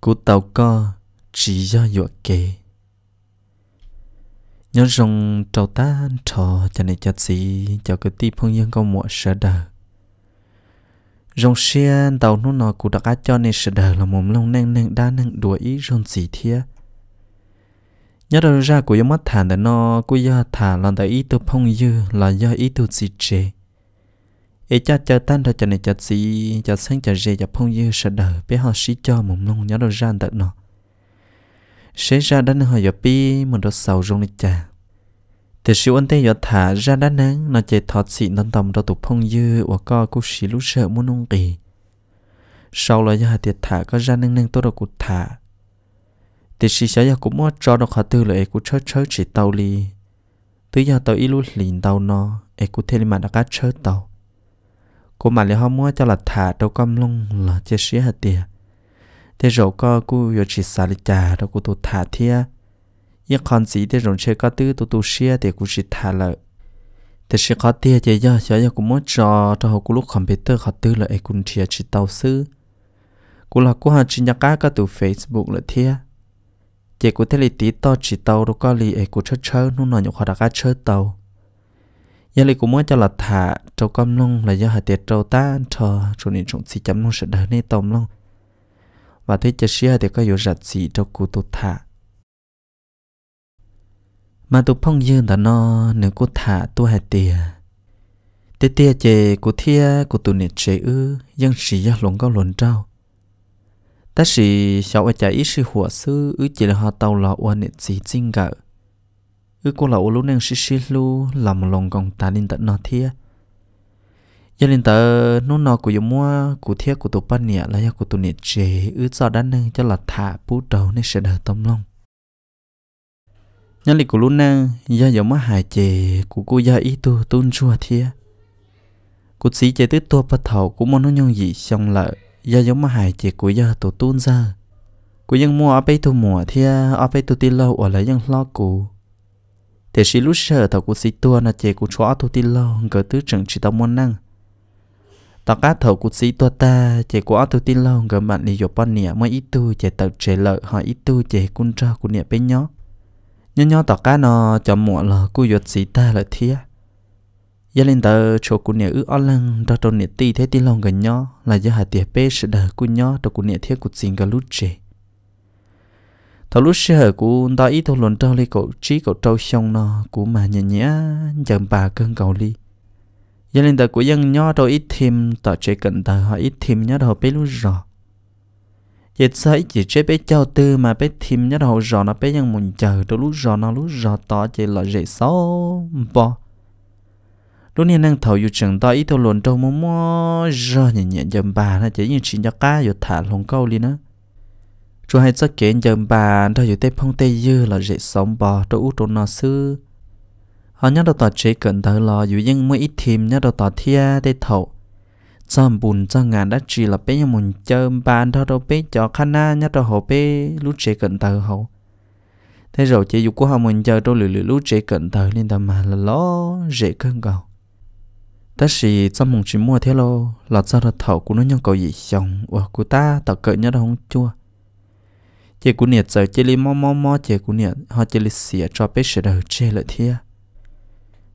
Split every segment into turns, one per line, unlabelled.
của tàu co chỉ do dọa kề nhớ rằng tàu ta trò cho này chặt gì cho cái tí phong dân câu mùa sợ đờ rong xe tàu nó nọ cụ đặc á cho nên sợ đờ là một lòng neng neng đa neng đuổi ý rong gì thế nhớ đầu ra của yêu mắt thả để nó của do thả là tại ý tôi phong dư là do ý tôi gì chế ấy cha cha tan ra cho này cha xí cha sáng e cha dễ cha phong dư sợ đờ bé họ xí cho mồm lông nhớ đâu ra đợt nọ sẽ ra đan họ giờ pi một đâu sầu rong này cha thì siêu anh tây giờ thả ra đan nắng nó chạy thọt xị nón tầm đâu tụt phong dư và co cú sĩ lú sợ muốn nung kỳ sau lời giờ tiệt thả có ra nâng nâng tôi đâu cụt thả thì xí sợ giờ cũng mua cho đâu họ tư lợi cú chớ chớ chỉ tàu li từ giờ tàu ít lú lìn tàu nọ, ấy cú thêm mà đã cá chớ tàu cô mà lấy hoa muốn cho là thả đâu con lông là chia sẻ hạt tiền thế rồi có cô vừa chỉ xả lấy trà đâu cô tu thả thia nhưng còn gì thế rồi chơi có tư tu tu sẻ thì cô chỉ thả lại thế sẽ có tia chơi do chơi do cô muốn trò cho học cô lúc computer học tư là ai cũng chia chỉ tàu sư cô là cô hàng chỉ nhắc cá có từ facebook là thia chỉ cô thấy lý tí to chỉ tàu đâu có lì ai cô chơi chơi nó nói nhục họ đã cá chơi tàu ยังเลยกูมัวจะหลัดถาเจ้ากำลงและยงหาเตียเจ้าต้านเอชนิดชงสีจำลงเสด็จในตอมลงว่าที่จะเชื่อเดยวก็อยู่จัดสีเจ้ากูตุถามาตุพ่องยืนแต่นอหนึ่งกูถาตัวหาเตียเตี้ยเจกูเทียกูตุเนตเชื่อยังสียงหลงก็หลนเจ้าแต่สีชาวอาจารย์อีสีหัวซื้ออือเจริญหาเตาหล่อวันเนตสีจริงกะ ư cô lão lúc nãy xí xí lu làm lòng còn ta linh tận nó thia giờ linh tờ nó nó của giống mua của thia của tụ ban nhẹ là của tổ nhẹ chế ư cho đan năng cho là thả bút đầu nên sẽ đỡ tâm lòng nhân lịch của lúc nãy giờ giống mua hải chế của cô gia ý tu tôn chua à thia cô sĩ chế tới tua bắt thầu của món nó nhon gì xong lợi giờ giống mua hải chế của gia tổ tôn ra cô dân mua ở bên tu mùa thia ở bên tu tin lâu ở lại dân lo của thế sĩ lúc sợ thầu của sĩ tua là chế của chó thu tin lo gỡ tứ trưởng chỉ tao muốn năng tao cá thầu của sĩ tua ta chế của thu tin lo gỡ bạn đi dọc bọn nhẹ mới ít tu chế tàu chế lợi họ ít tu chế cun trao của nhẹ bên nhó nhó nhó tao cá nó cho muộn lò cú dột sĩ ta là thia gia lên tờ chỗ của nhẹ ước o lăng đó trong nịa ti thế tin lo gần nhó là do hạt tiệp bê sự đời của nhó trong của nhẹ thiết của xin gỡ lút chế thằng lúc xưa của đã ít thâu luận trâu li cậu trí cậu trâu xong nó của mà nhẹ nhẹ dần bà cơn cầu li giờ lên tờ của dân nho đâu ít thêm tờ chơi cận tờ họ ít thêm nhớ đầu bé lúc rò giờ ít chỉ chơi bé cho tư mà bé thêm nhớ đầu rò nó bé dân muốn chờ đâu lúc rò nó lúc rò tỏ chỉ là dễ xấu bỏ lúc này đang thầu dù chẳng tao ít thâu luận trâu mua mua rò nhẹ nhẹ dần bà nó chỉ như chỉ cho cá dù thả lồng câu li nữa chúng hay chắc kiến dần bà đã dự tế phong tê dư là dễ sống bò cho út trốn nó sư họ nhớ đầu tòa chế cận thở lò dù dân mới ít thêm nhớ đầu tòa thia tê thậu chăm bùn cho ngàn đã chỉ là bé nhà mình chơi bàn thao đâu bé cho khăn na nhớ đầu hồ bé lúc chế cận thở hậu thế rồi chế dục của họ mình chơi đâu lười lười lúc chế cần thở nên tầm mà là lo dễ cơn cầu ta chỉ trong mùng chỉ mua thế lo là cho đầu thầu của nó nhân cầu gì xong và của ta tạo cỡ nhớ đầu không chua chỉ cú nhiệt giờ chỉ li mò mò mò chỉ cú nhiệt họ chỉ li xỉa cho bé sẽ đầu chê lại thia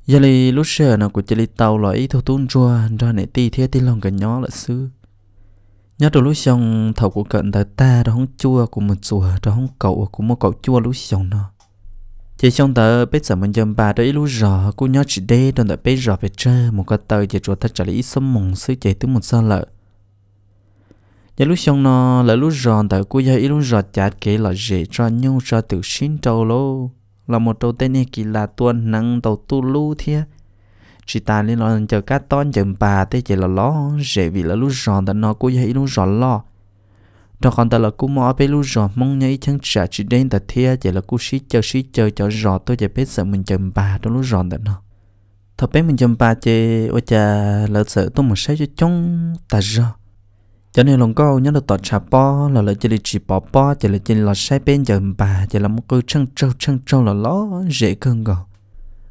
giờ li lúc xưa nào của chỉ li tàu lại ít thâu tuôn chua ra nãy ti thia ti lòng gần nhỏ là xứ nhớ từ lúc xong thầu của cận đời ta đó không chua của một chùa đó không cậu của một cậu chua lúc xong nó chỉ xong tờ bé sợ mình dâm bà đó ít lúc rõ của nhớ chỉ đê đòn tờ bé rõ về chơi một cái tờ chỉ chùa thật trả lý ít sớm mong sư chạy tới một sao lợi nhà lúc xong nó là lúc giòn tại cô giờ ít lúc giòn chặt kế là dễ cho nhau cho từ xin trâu lô là một trâu tên này kỳ là tuần năng tàu tu lu thia chỉ ta nên là chờ cá ton chừng bà thế chỉ là lo dễ vì là lúc giòn tại nó cô giờ ít lúc giòn lo đó còn ta là cô mò bé lúc giòn mong nhảy chân trả chỉ đến tại thia chỉ là cô xí chờ xí chờ cho giòn tôi chỉ biết sợ mình chừng bà trong lúc giòn tại nó thật bé mình chừng bà chê ôi cha là sợ tôi một sẽ cho chung ta giòn cho nên lòng câu nhớ được tọt trà po là lời chỉ là chỉ bỏ po chỉ là chỉ là sai bên giờ bà chỉ là một câu chân trâu chân trâu là ló dễ cơn gò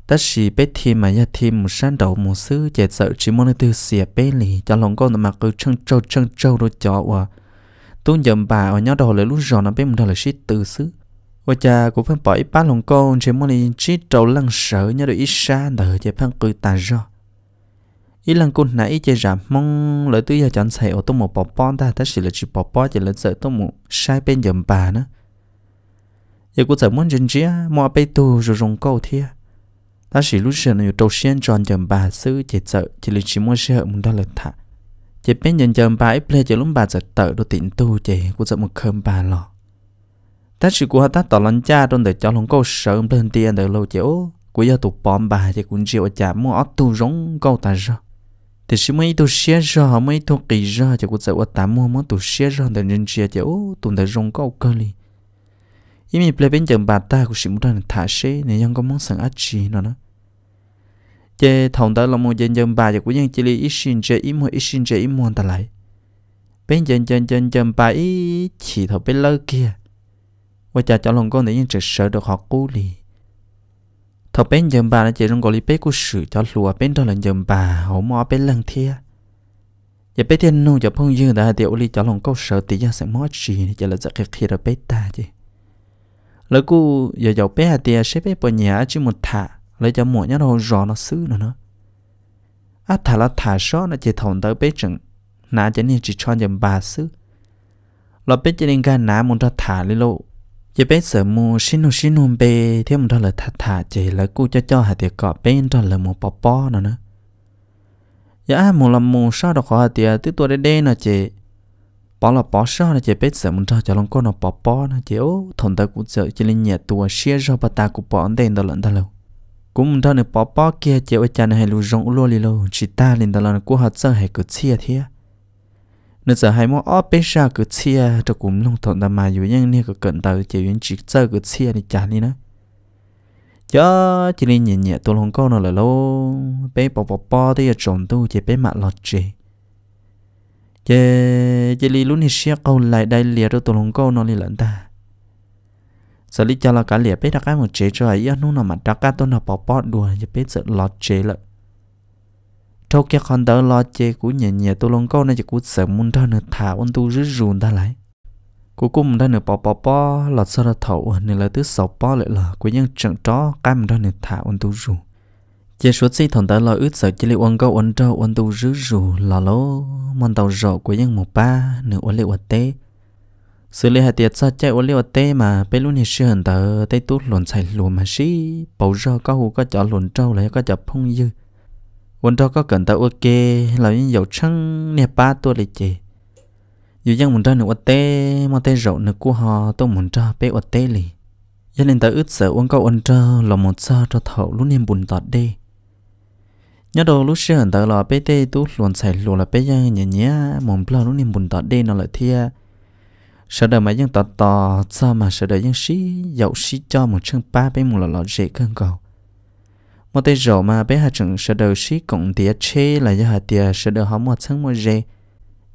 ta chỉ bé thì mà ya thì một sáng đầu một xứ chạy sợ chỉ muốn từ xìa bên lì cho lòng câu mà cứ chân trâu chân trâu đôi chọ à tôi giờ bà ở nhớ đầu là lúc giờ nó bé một đầu là shit từ xứ và cha cũng phải bỏ ít ba lòng câu chỉ muốn đi chỉ trâu lăng sợ nhớ được ít xa đỡ chỉ phăng cứ tà rồi ý lần cún nãy chơi giảm mong lợi tư giờ chọn xài ô tô một bò bò ta thật sự là chỉ bò bò chỉ là sợ tôi một sai bên dầm bà nữa giờ cô sợ muốn chân chia mua bê tù rồi rong câu thia ta chỉ lúc xưa nó đầu tiên chọn dầm bà sư chỉ sợ chỉ là chỉ muốn sợ muốn đó là thả chỉ bên dầm dầm bà ấy play chỉ lúc bà sợ tự đồ tiện tu chỉ cô sợ một khơm bà lọ ta chỉ của ta tỏ lần cha trong đời cho lòng câu sợ lên tiền đời lâu chỉ của giờ tụ bom bà chỉ cũng chịu chả mua ớt tu rong câu ta rồi thì chỉ mấy tôi xé ra mấy tôi kỳ ra chỉ có sợ quá tám mua mấy tôi xé ra để nhân chia cho ô tụi đã rong có cơ li ý mình phải bên chừng bà ta của sĩ muốn đang thả xế nên ยัง có món sẵn ách gì nó nó chế thằng ta là một chân chân bà chỉ có nhân chỉ li ít xin chế ít mua ít xin chế ít mua ta lại bên chân chân chân chân bà ý chỉ thọ bên lơ kia và chờ cho lòng con để nhân trực sợ được họ cố liền thọ bên dầm bà nó chỉ trong gọi bé của sự cho lùa bên đó là dầm bà hổ mò bên lần thia giờ bé thiên nô cho phong dương đã điều ly cho lòng câu sợ thì giờ sẽ mót gì giờ là cái khi ra bé ta chứ lỡ cô giờ giàu bé hà tia sẽ bé bỏ nhà chứ một thả lấy cho mỗi nhát hồ rõ nó xứ nữa nữa à thả là thả số nó chỉ thòng tới bé chừng nã chỉ nên chỉ cho dầm bà xứ lỡ bé chỉ nên gan nã muốn cho thả lên lâu chỉ bé sợ mu xin xin nôn bé thế mà đó là thà thà chỉ là cô cho cho hạt tiệc cọ bên đó là một bò bò nữa nữa dạ mu là mu sao được hạt tiệc tức tuổi đây đây nữa chị bỏ là bỏ sao là chị bé sợ muốn cho cho lòng con nó bò bò nữa chị ô thằng ta cũng sợ chỉ lên nhà tua xia cho bà ta cũng bỏ đen đó lận đó lâu cũng muốn cho nó bò bò kia chị ơi cha này hay lù rong lô lì lô chỉ ta lên đó là cô hạt sợ hay cứ chia thế nữa giờ hai món óp bên ra cứ chia cho cũng long thọn đam mà dù nhưng nè cứ cận tàu chỉ những chỉ chơi cứ chia đi chả đi nữa giờ chỉ nên nhẹ nhẹ tôi không có nó là lâu bé bò bò bò thì ở trộn tu chỉ bé mặt lọt chị giờ chỉ li lúc này xe câu lại đây lìa rồi tôi không có nó li lận ta giờ li cho là cả lìa bé đặt cái một chế cho ấy nó nó mặt đặt cái tôi nó bò bò đùa chỉ bé sợ lọt chế lại thâu cái con đỡ lo chê của nhẹ nhẹ tôi lông câu này chỉ cú sợ muốn ra nữa thả ôn tu rứt rùn ta lại cú cú mình ra nửa bò bò bò lọt sau ra thầu nửa là thứ sáu bò lại là cú nhân trận chó cái mình ra nửa thả ôn tu rùn chỉ số xây thằng đỡ lo ướt sợ chỉ liệu ôn câu ôn trâu ôn tu rứt rù là lố mòn tàu rộ của nhân một ba nửa ôn liệu tế xử lý hạt tiệt sao chạy ôn liệu tế mà bên lúc này sư hận tờ tây tút lồn xài lùa mà xí bầu rơ có hù có chọn lồn trâu lại có chọn phong dư วันทอก็เกินตาโอเคเรายังอยู่ช่างเนี่ยป้าตัวเลยเจอยู่ยังมันจะหนูอเต้มาเต้เราหนูกูฮอต้องมันจะไปอเต้เลยยันเองตาอึดเสือวันก็อันเจอเราหมดซาจะเถาลุ้นเนียมบุญตัดเด้ยาดลูเชื่อแต่เราไปเต้ตู้หลวนใส่หลวนละไปยังอย่างเงี้ยมองเปล่าลุ้นเนียมบุญตัดเด้นั่นแหละเทียสดมายังตัดต่อซามาสดยังชี้ยาวชี้จอมเชิงป้าไปมุลหล่อเจกันเก่า một tay rổ mà bé hà chẳng sợ đầu xí cũng tía chê là do hà tía sợ đầu họ một thân một dê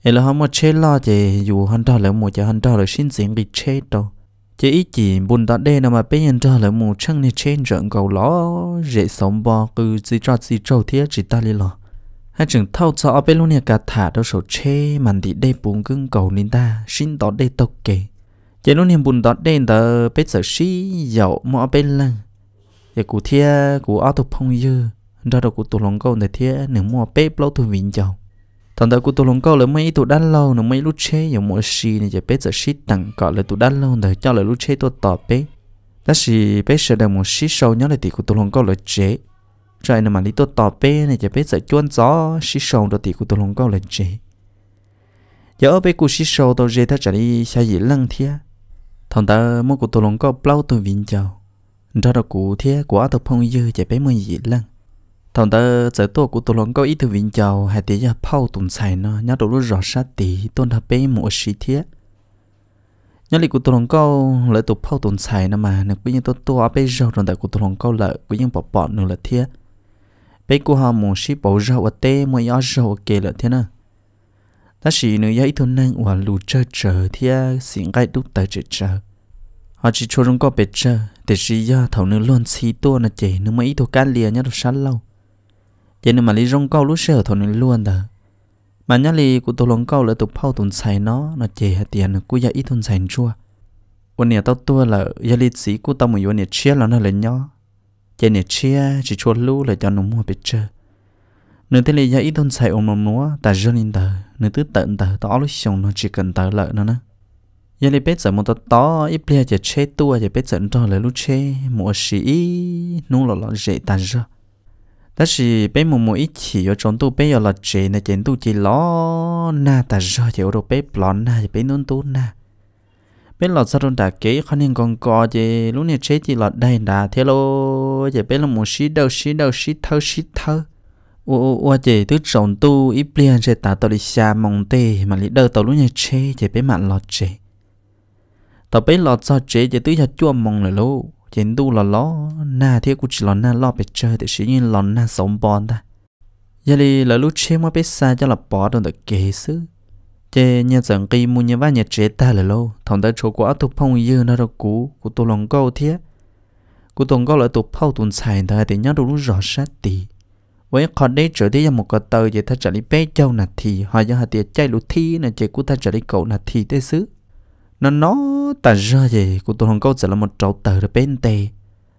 ấy là họ một chê lo thì dù hắn đó là mua cho hắn đó là xin diễn bị chê đâu chỉ ít chỉ buồn đó đây nào mà bé nhân đó là mua chân này chê rợn cầu ló dễ sống bò cứ gì cho gì trâu tía chỉ ta đi lo hà chẳng thâu cho ở bên luôn nhà cả thả đâu sổ chê mà thì đây buồn cưng cầu nên ta xin đó đây tộc kề chỉ luôn nhà buồn đó đây là bé sợ xí dậu mỏ bên lăng giờ dạ, cụ thia cụ auto phong dư ra đầu cụ tổ lòng câu để thia nửa mua bếp lâu thu vinh chầu thằng đó cụ tổ lòng câu là mấy tụ đan lâu nó mấy lúc chế giờ mua xì này giờ bếp giờ xì tặng cọ là tụ đan lâu để cho là lúc chế tôi tỏ bếp đó là bếp sẽ được một xì sâu nhớ là thì cụ tổ lòng câu là chế trời nè mà lý tôi tỏ bếp này giờ bếp giờ chuôn gió xì sâu đó thì cụ tổ lòng câu là chế giờ bếp cụ xì sâu tôi dễ thật chả đi xa gì lăng thia thằng đó mua cụ tổ lòng câu lâu tôi vinh chầu đó là cụ thế của tập phong dư chạy bé mươi dị lần Thằng ta giải tổ của tổ lòng có ý thư vinh chào hay tí ra phao tùn xài nó Nhá đồ lúc rõ sát tí tôn thập bé một sĩ thế Nhá lý của tổ lòng có lợi tổ phao tùn xài nó mà Nếu quý nhân tổ tổ ở bây giờ Rồi tại của tổ lòng có lợi quý nhân bỏ bỏ nữa là thế Bé của họ muốn sĩ bỏ rau ở tê Mà nhỏ rau ở kê lợi thế nào ta chỉ nữ giấy thôn năng và lù chờ chờ thì xin cái đúc tới chờ chờ họ chỉ cho chúng có biết chờ để chỉ ra thầu nữ luôn xì tua là chỉ nữ mấy thuộc cá lìa nhá được sát lâu chỉ nữ mà lý rong câu lúc sửa thầu nữ luôn đó mà nhá lì của tôi lòng câu là tụi phao tụi xài nó nó chỉ hạt tiền nó cúi ra ít tụi xài chua ôn nhà tao tua là gia lý sĩ của tao một ôn nhà chia là nó lên nhỏ chỉ nhà chia chỉ cho lú là cho nó mua biết chờ nếu thế là gia ít tụi xài ôm nó mua ta rơi lên tờ nếu tứ tận tờ tao lúc xong nó chỉ cần tờ lợi nó nữa giờ này biết giờ muốn tao to ít bây giờ chế tua giờ biết giờ đó là lúc chế mua sĩ nung lọ lọ dễ tan ra ta chỉ bé mù mù ít chỉ ở trong tu bé giờ là chế này chế tu chỉ lọ na ta ra giờ ở bé lọ na giờ bé nung tu na bé lọ sao đã kế khó nên còn có giờ lúc này chế chỉ lọ đây đã thế lo giờ bé là mua sĩ đâu sĩ đâu sĩ thơ sĩ thơ ủa ủa, chị tức trồng tu ít bây giờ ta tao đi xa mong tê mà lý đâu tao lúc này chế giờ bé mặn lọ chế tao bé lọt sao chế giờ tới giờ chua mong là lô chính tu là ló na thế cũng chỉ là na lo bé chơi để sử dụng là na sống bòn ta giờ đi là lúc chế mà bé xa cho là bỏ đâu được kế xứ chế nhà chẳng kỳ mu nhà ba nhà chế ta là lô thằng ta chỗ quá tụp phong dư nó đâu cũ của tôi lòng câu thế của tôi câu là tụp phong tuần xài thời thì nhớ đủ rõ sát tì với con đấy trở đi một cái tờ vậy ta trở đi bé châu nà thì họ giờ họ tiệt chạy lũ thi nè chế của ta trở đi cậu nà thì thế xứ nó nó ta ra gì của tôi không có chỉ là một trâu tờ ở bên tề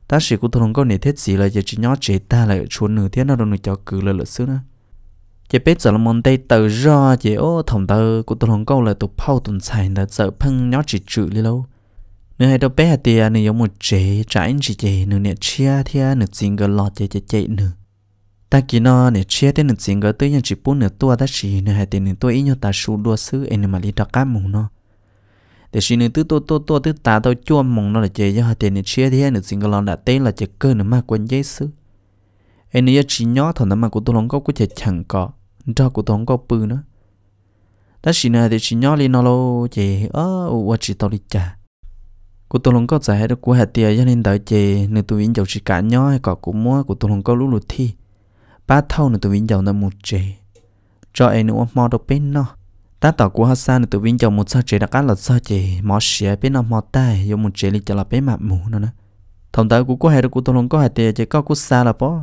ta chỉ của tôi không có nể thiết gì là giờ chỉ nhớ chế ta lại chuồn nửa thế nào đâu nửa cho cử là lợi xứ nữa chỉ biết giờ là một tây tờ ra chỉ ô thòng tờ của tôi không có là tụt phao tụt xài là sợ phăng nhớ chỉ chữ đi lâu nửa hai đâu bé thì anh ấy giống một chế trái chỉ chế nửa nè chia thia nửa xin gờ lọt chế chế chế nửa ta kỳ nó nửa chia thế nửa xin gờ tới nhà chỉ bốn nửa tua ta chỉ nửa hai tiền nửa tua ít nhau ta sưu đua xứ em mà đi đọc cá mù nó để xin nữa tôi tôi tôi tôi ta tôi chua mong nó là chơi cho họ tiền để chia thế nữa xin cái là tên là chơi cơ nữa mà quên giấy sứ anh ấy chỉ nhỏ thằng nó mà của tôi không có cái chơi chẳng có cho của tôi không có bự nữa đó xin nữa thì chỉ nhỏ lên nó lo chơi ơ ủa chỉ tao đi chả của tôi không có giải được của hạt tiền cho nên đợi chơi nữa tôi vĩnh giàu chỉ cả nhỏ hay có của mua của tôi không có lũ lụt thi ba thâu nữa tôi vĩnh giàu nó một chơi cho anh nữa mò được bên nó ta tỏ của Hassan tự viên chồng một sao chế đã cắt lọt sao chế mỏ xẻ bên nằm mỏ tay dùng một chế lịch cho là bên mặt mù nó nè thông tớ của cô hai đó của tôi không có hai tiền chế có của xa là bỏ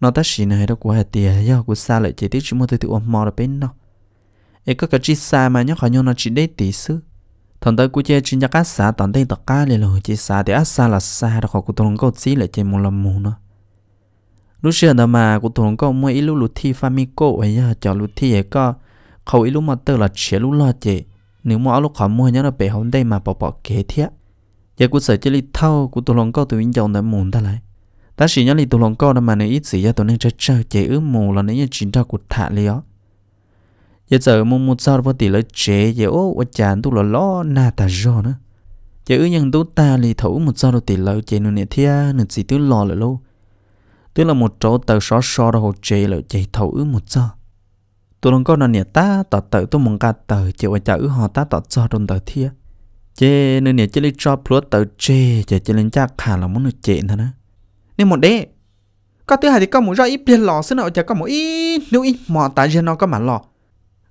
nó ta xì này đó của hai tiền do của xa lại chế tiếp chúng tôi tự ôm mỏ là bên nó ấy có cái chi xa mà nhớ khỏi nhau nó chỉ đấy tí xứ thông tới của chơi chuyên gia cá xa toàn tay tọt cá liền rồi chế xa thì á xa là xa đó khỏi của tôi không có xí lại chế một lần mù nó lúc xưa đó mà của tôi không có mua ít lúc lụt thi famiko ấy giờ cho lụt thi ấy có เขาอีลูมาเตอร์ละเชลุลาเจนึ่งมัวลูกขามวยเนี่ยเราไปหอนได้มาปอปอเกเทียอยากกูใส่เจลิเท่ากูตัวลงก็ตัววิ่งยองแต่หมุนได้เลยแต่สิ่งนี้ลิตัวลงก็ทำมาในอีสียตัวนึงจะเจอเจอื้อมูแล้วเนี่ยจินตากูถ่าเลยอ่ะอยากเจอมุมมุดซาร์พอตีเลยเจอยากโอ้วจานตัวละล้อหน้าตาจอนะเจอื้อยังตัวตาลิเท่ามุดซาร์ตีเลยเจนุ่นเนี่ยเทียหนึ่งสีตัวหล่อเลยลูก tức là một chỗ tờ xó xó ra hồ chê lợi chạy thấu ứ một sao tụi nó có nó nè ta tọt tự tôi mong cả tờ chịu ở chữ họ ta tọt cho trong tờ thia chê nên nè chê lấy cho pluốt tờ chê chê chê lên chắc khả là muốn được chê thôi nè nên một đế có thứ hai thì có một roi ít tiền lò xứ nào chả có một ít nếu ít mò tại giờ nó có mà lò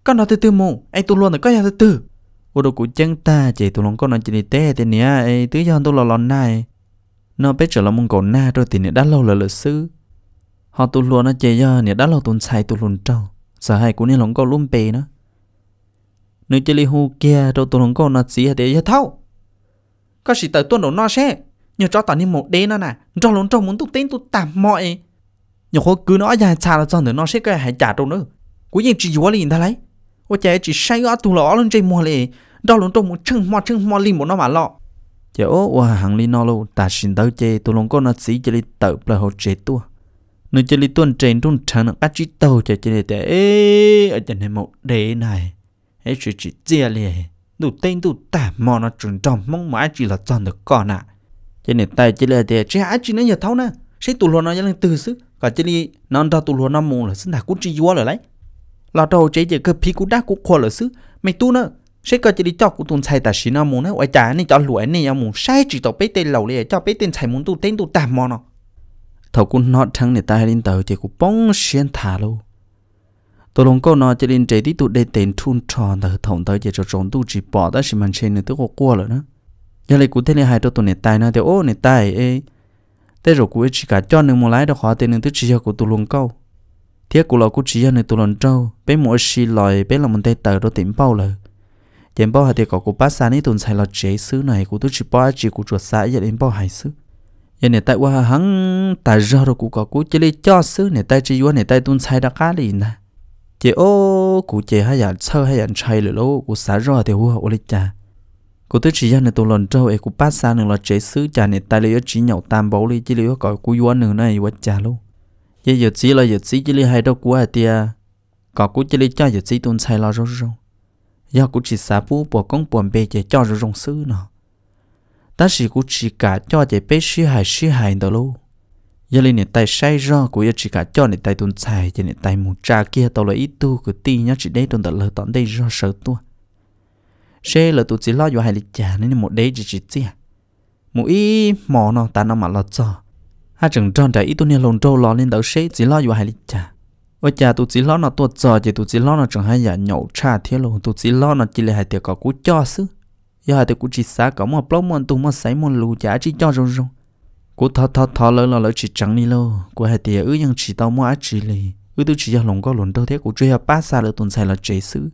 có nó từ từ mù ai tôi luôn là có nhà từ từ ô đồ của chân ta chỉ tụi nó có nó chỉ đi té thì nè ai tứ giờ tôi lò lò này nó biết trở là mông cổ na rồi thì nè đã lâu là luật sư họ tụi luôn nó chơi giờ nè đã lâu tụi xài tụi luôn trâu sợ hai của nên lòng có lùm bề nữa nếu chỉ li hu kia đâu tụi lòng có nát gì để giờ thâu có sĩ tới tuần đầu nó sẽ nhờ cho tao nên một đêm nó nè cho lòng trong muốn tụt tên tụt tạm mọi nhờ khó cứ nói dài xa là cho nữa nó sẽ cái hại trả đâu nữa cuối nhiên chỉ quá liền ta lấy ô chả chỉ say ở tù lọ lên trên mò lì đâu lòng trong muốn chân mò chân mò liền một nó mà lọ chớ ô hàng li nó luôn ta xin tới chơi, tụi lòng có nát gì chỉ li tự là hồ chế tua nó chỉ li tuần trên trung trắng nó cá chỉ tàu chỉ chỉ để ê ở trên này một đế này ấy chỉ chỉ chia liền đủ tên đủ tả mò nó trốn trong mong mãi chỉ là tròn được con ạ trên này tay chỉ là để chỉ ai chỉ nó nhờ thấu nè sẽ tụ luôn nó cho nên từ sức cả chỉ đi nó ra tụ luôn nó mù là sinh thả cũng chỉ vua rồi đấy là đầu chế chỉ cơ phi cũng đắt cũng khó là sức mày tu nữa sẽ có chỉ đi cho cũng tuần sai ta xin nó mù nữa ngoài trả này cho lụa này mù sai chỉ tao bé tên lầu liền cho bé tên chạy muốn tu tên tu tả mò nó thầu cũng nọ thằng này ta linh tàu chỉ có bóng xuyên thả luôn tôi lòng câu nó chỉ linh chế tí tụ đây tiền thun tròn tờ thòng tới chỉ cho trốn tu chỉ bỏ ta chỉ mình trên nữa tôi có qua rồi đó giờ này cũng thế này hai đôi tụi này tai nó thì ô này tai ấy thế rồi cũng chỉ cả cho nên một lái đó khó tiền nữa tôi chỉ cho của tôi lòng câu thế cũng lão cũng chỉ cho nên tôi lòng trâu bé mỗi xì lòi bé là một tay tờ đó tiền bao lời tiền bao hay thì có của bác xa này tuần xài là chế xứ này của tôi chỉ bỏ chỉ của chuột xã giờ đến bao hải xứ giờ này tại qua hắn tại giờ rồi cụ có cụ chỉ lấy cho xứ nè tại chỉ vua nè tại tuân sai đã cá đi nè chị ô cụ chị hai là sơ hay là chạy rồi lâu cụ xả rồi thì hua ô lấy cha cụ tới chỉ giờ nè tôi lần trâu ấy cụ bát xa nữa là chế xứ cha nè tại lấy chỉ nhậu tam bầu đi chỉ lấy có cụ vua nữa này vua cha luôn giờ giờ chỉ là giờ chỉ chỉ lấy hai đâu cụ à tia có cụ chỉ lấy cho giờ chỉ tuân sai là rồi rồi giờ cụ chỉ xả bố bỏ công bồn bề chỉ cho rồi rong xứ nào ta chỉ cũng chỉ cả cho để bé sĩ hài sĩ hài đó luôn giờ lên này tay say rõ của giờ chỉ cả cho này tay tuần xài giờ này tay mù trà kia tao lấy ít tu cứ ti nhá chỉ đấy tuần tao lỡ tao đây rõ sợ tu. xe là tụi chỉ lo vô hai lịch trà nên một đấy chỉ chỉ tia à. mù ý mỏ nó ta nó mà lo cho hai chừng tròn trái ít tu nha lồn trâu lo lên tao xe chỉ lo vô hai lịch trà Ôi nhà tụi chỉ lo nó tuột cho, chỉ tụi chỉ lo nó chẳng hay giả nhậu trà thế luôn tụi chỉ lo nó chỉ là hai tiệc có cú cho xứ giờ hai tụi cụ chỉ xả cả một plong một tụi một sấy một lù giá chỉ cho rong rong cụ thọ thọ thọ lỡ lỡ chỉ chẳng đi lô cụ hai tìa ư nhưng chỉ tao mua chỉ lì ư tôi chỉ giờ lòng có lồn đâu thế cụ chơi ba xa lỡ tuần xài là chế xứ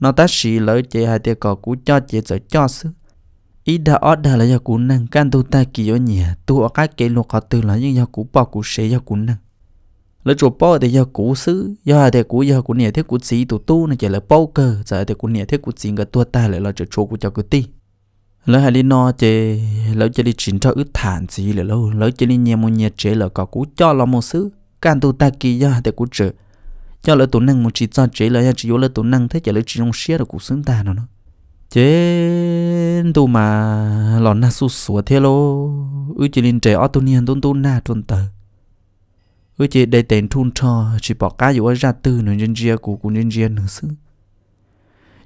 nó ta chỉ lỡ chế hai tìa cỏ cụ cho chế giờ cho xứ ý đã ở đã là giờ cụ năng can tôi ta kỳ ở nhà tôi ở cái kế luật họ từ là nhưng giờ cụ bỏ cụ sẽ giờ cụ năng lỡ chỗ bao thì giờ cũ xứ giờ thì cũ giờ cũ nhẹ thế cũ gì tụ tu này chỉ là bao cơ, giờ thì cũ nhẹ thế cũ gì cái tua ta lại là chỗ chỗ của cho cứ ti lỡ hai đi no chê lỡ chê đi chín cho ướt thản gì lỡ lâu lỡ chê đi nhẹ một nhẹ chế là có cũ cho lòng một xứ can tu ta kỳ giờ thì cũ trở cho lỡ tụ năng một chỉ cho chế lỡ chỉ vô lỡ tụ năng thế chỉ lỡ chỉ trong xe được cũ xứng ta nó chế tu mà lòng na su sủa thế lô ư chỉ linh trẻ ở tu niên tu tu na tuần tử ư chị để tên thun cho chị bỏ cá dụ ra tư nữa nhân gia của của nhân gia nữa xứ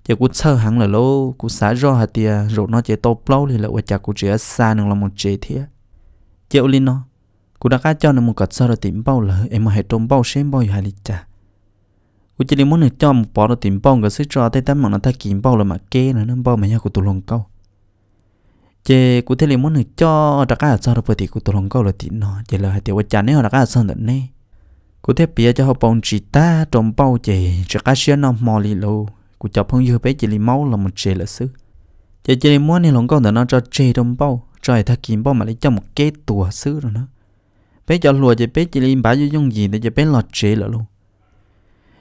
chị cũng sợ hắn là lô cũng xả ro hạt tia rồi nó chị tô lâu thì là quay chả của chị ở xa nữa là một chị thế chị ô linh nó cô đã cá cho nó một cọt sao rồi tìm bao lỡ em mà hãy trông bao xem bao giờ hãy chả cô chỉ muốn được cho một bỏ rồi tìm bao người sẽ cho tay tấm mà nó ta kiếm bao là mà kê nữa nó bao mà nhau của tôi lòng câu chế cụ thể là muốn được cho đặc cả sao được thì cụ tôi không có là tin nó chế là hai tiểu cha nếu đặc cả sao được này cụ thể bây cho họ bông chỉ ta trong bao chế đặc cả xưa nó mò lì lâu cụ cho phong dư bé chế lì máu là một chế là sư chế chế muốn này lòng con nó cho chế trong bao trời thật kiếm bao mà lấy cho một cái tùa sư rồi nó bé cho lùa chế bé chế lì bả vô dung gì để chế bé lọt chế là luôn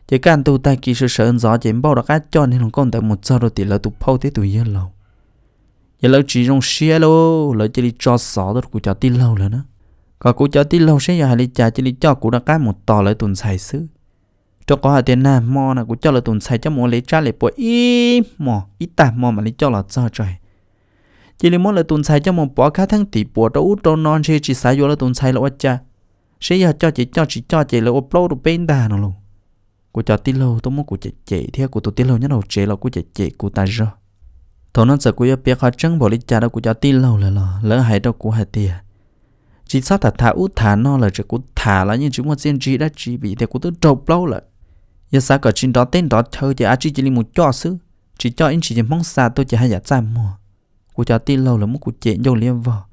chế can tu ta kỹ sư sợ gió chế bao đặc cả cho nên lòng con tại một sao rồi thì là tụ phâu thế tụi yên lâu giờ lâu chỉ dùng xe lô lỡ chỉ đi cho sọ đó cụ cho tin lâu rồi nữa có cụ cho tin lâu sẽ giờ hai đi trả chỉ đi cho cũng đã cá một tò lại tuần xài xứ cho có hai tiền nam mò là cụ cho là tuần xài cho mò lấy trả lấy bộ ít mò ít tạm mò mà lấy cho là cho trời chỉ lấy mò là tuần xài cho một bỏ khá thằng tỷ bộ đâu út đâu non sẽ chỉ xài vô là tuần xài là quá cha sẽ giờ cho chỉ cho chỉ cho chỉ là upload được bên đà nó luôn cụ cho tin lâu tôi muốn cụ chạy chạy theo cụ tôi tin lâu nhất đầu chạy là cụ chạy chạy cụ ta rồi thổ nó sợ cúi bia khó trắng bỏ lý cha đâu cúi cho tin lâu là lỡ hay đâu cúi hay tiền chỉ sao thả thà út thả nó là chỉ cúi thả là như chúng một riêng chỉ đã chỉ bị thì cúi tôi trộp lâu là giờ sao cả chuyện đó tên đó thôi thì á chỉ chỉ một cho xứ chỉ cho anh chỉ chỉ mong xa tôi chỉ hay giả ra mùa cúi cho tin lâu là muốn cúi chuyện vô liêm vào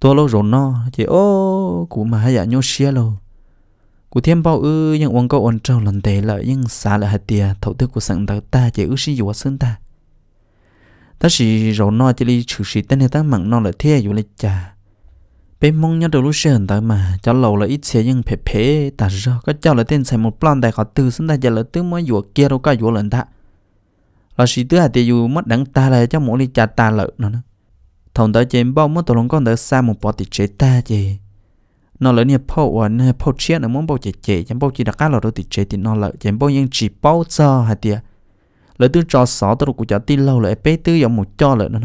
tôi lâu rồi nó chỉ ô cúi mà hay giả nhau xia lâu cụ thêm bao ư nhưng uống câu ổn trâu lần tệ lợi nhưng xa lại hạt tìa thấu thức của sẵn ta chỉ ư sĩ dùa sơn ta ta chỉ rồi nói chỉ đi xử sĩ tên hệ tăng mặn nó là thế rồi là chả bên mong nhau đầu lúc sớm tới mà cho lâu là ít xe nhưng phê phê ta rõ có cho là tên xài một plan đại khó từ sinh đây giờ là tứ mới vừa kia đâu có vừa lần ta là sĩ tứ hạt tiêu mất đắng ta là cho mỗi đi chả ta lợ nó nữa thằng tới chém bao mất tụi lòng con tới xa một bỏ tịt chế ta chứ, nó lỡ nè phô à nè phô chia nó muốn bao chế chế chẳng bao chỉ đặc cá là đôi tịt chế thì nó lợ chém bao nhưng chỉ bao cho hạt tiêu lỡ tư cho xó tôi cũng chả tin lâu lại bé tư dòng một cho lại nữa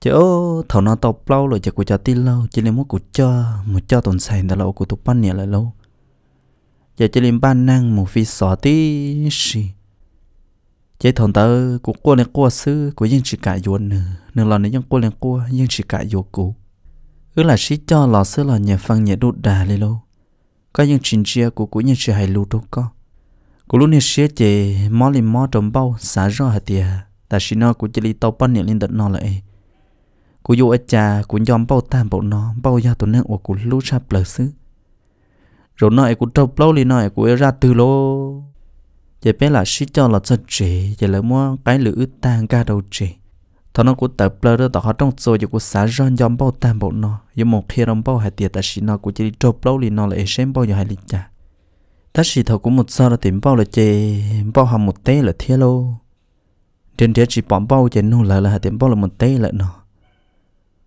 chứ ô thầu nó tàu lâu rồi chả cũng chả tin lâu chỉ lấy một cụ cho một cho tồn xài đã lâu của tụ ban nhẹ lại lâu giờ chỉ lấy ban năng một phi xó tí gì chế thằng tớ của qua lên qua sư của dân chỉ cả yuan nữa nửa lần này dân qua lên qua dân chỉ cả yuan cũ ứ là sĩ cho lò sư lò nhà phăng nhà đốt đà lên lâu có những chuyện chia của của dân chỉ hay lưu đâu có cô luôn hết xe chị mò lên mò trồng bao xả rõ hạt tiền, ta xin nó cũng chỉ li tàu bắn nhện lên đất nó lại cô vô ở cha cũng dòm bao tam bộ nó bao giờ tụi nó của cô lú ra bờ xứ rồi nói cũng trâu lâu lên nói cũng ra từ lô chị bé là xí cho là cho chị chị là mua cái lửa tan ca đầu chị thằng nó cũng tập lơ đó tao họ trong rồi giờ cũng xả rõ dòm bao tam bộ nó giờ một khi dòm bao hạt tiền, ta xin nó cũng chỉ li trâu lâu lên nó lại xem bao giờ hạt lịch ta chỉ thầu cũng một giờ là tìm bao là chê bao hàm một tế là thiê lô trên thế chỉ bỏm bao chê nô là là tìm bao là một tế là nó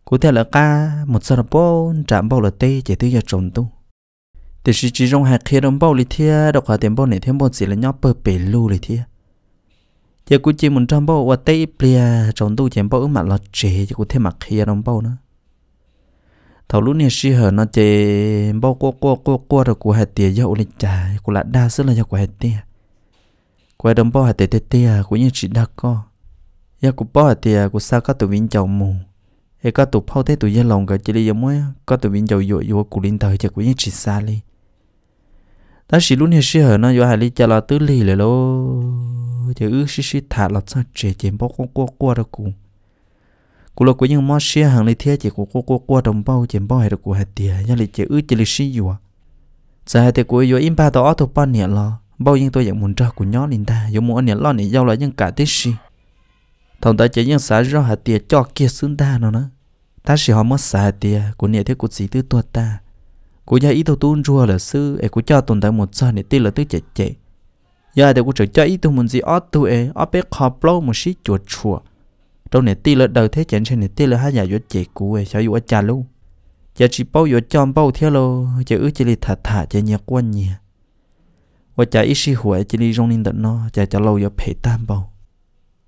cụ thể là ca một giờ là bao chạm bao là té chê thứ giờ trồng tu thì chỉ chỉ trong hạt kia đồng bao lì thiê đọc hạt tìm bao này thêm bao chỉ là nhóc bờ bể lu lì thiê chê cụ chỉ một trăm bao và tế plia trồng tu chê bao mà là chê chê cụ thêm mặt kia đồng bao nữa thầu lúc này xí hở nó chế bao qua qua qua qua được của hạt tiền dậu lên trà của lại đa rất là do của hạt tiền của đồng bao hạt tiền tiền tiền của những chị đa có giờ của bao hạt tiền của sao các tụi viên chồng mù hay các tụi phao thế tụi dân lòng cả chỉ là giống ấy các tụi viên chồng dội dội của linh thời chỉ của những chị xa đi ta xí lúc này xí hở nó do hạt lý cha là tứ lì rồi lô chứ ư xí xí thả lọt sao trẻ chém bao qua qua qua được cũng กูลกูยังมอเชียหังเลยเทียจีกูกูกูกูดมเป้าเจียมเป้าให้กูให้เตียยังเลยเจียอื้อเจลิชิอยู่จะให้แต่กูอยู่อิมพาตัวออตัวปั้นเนี่ยลอเป้ายังตัวอย่างมุนจ้ากูย้อนลินตาอยู่มุนเนี่ยลอเนี่ยยาวเลยยังกะติชีทำแต่เจียยังสายรอให้เตียจอกเกียซึ่งตาเนาะนะตาสิหอมสายเตียกูเนี่ยเทียกูสีตื้อตัวตากูอยากอีตัวตุ้นรัวเลยซื้อไอ้กูจ้าตุนแต่หมดซาเนี่ยตีเลยตื้อเจ๊เจ๊ยาแต่กูจะจ้าอีตัวมุนสีออตัวเอออเป็กขอบเปล่ามุนสีจวดชัว trong này ti là đầu thế chẳng trên này ti là hai nhà vô chị cũ ấy sao vô cha luôn giờ chỉ bao vô chom bao theo lo giờ ước chỉ li thả thả giờ nhà quân nhà và chả ít si huệ chỉ li rong linh tận nó chả chả lâu giờ phải tam bao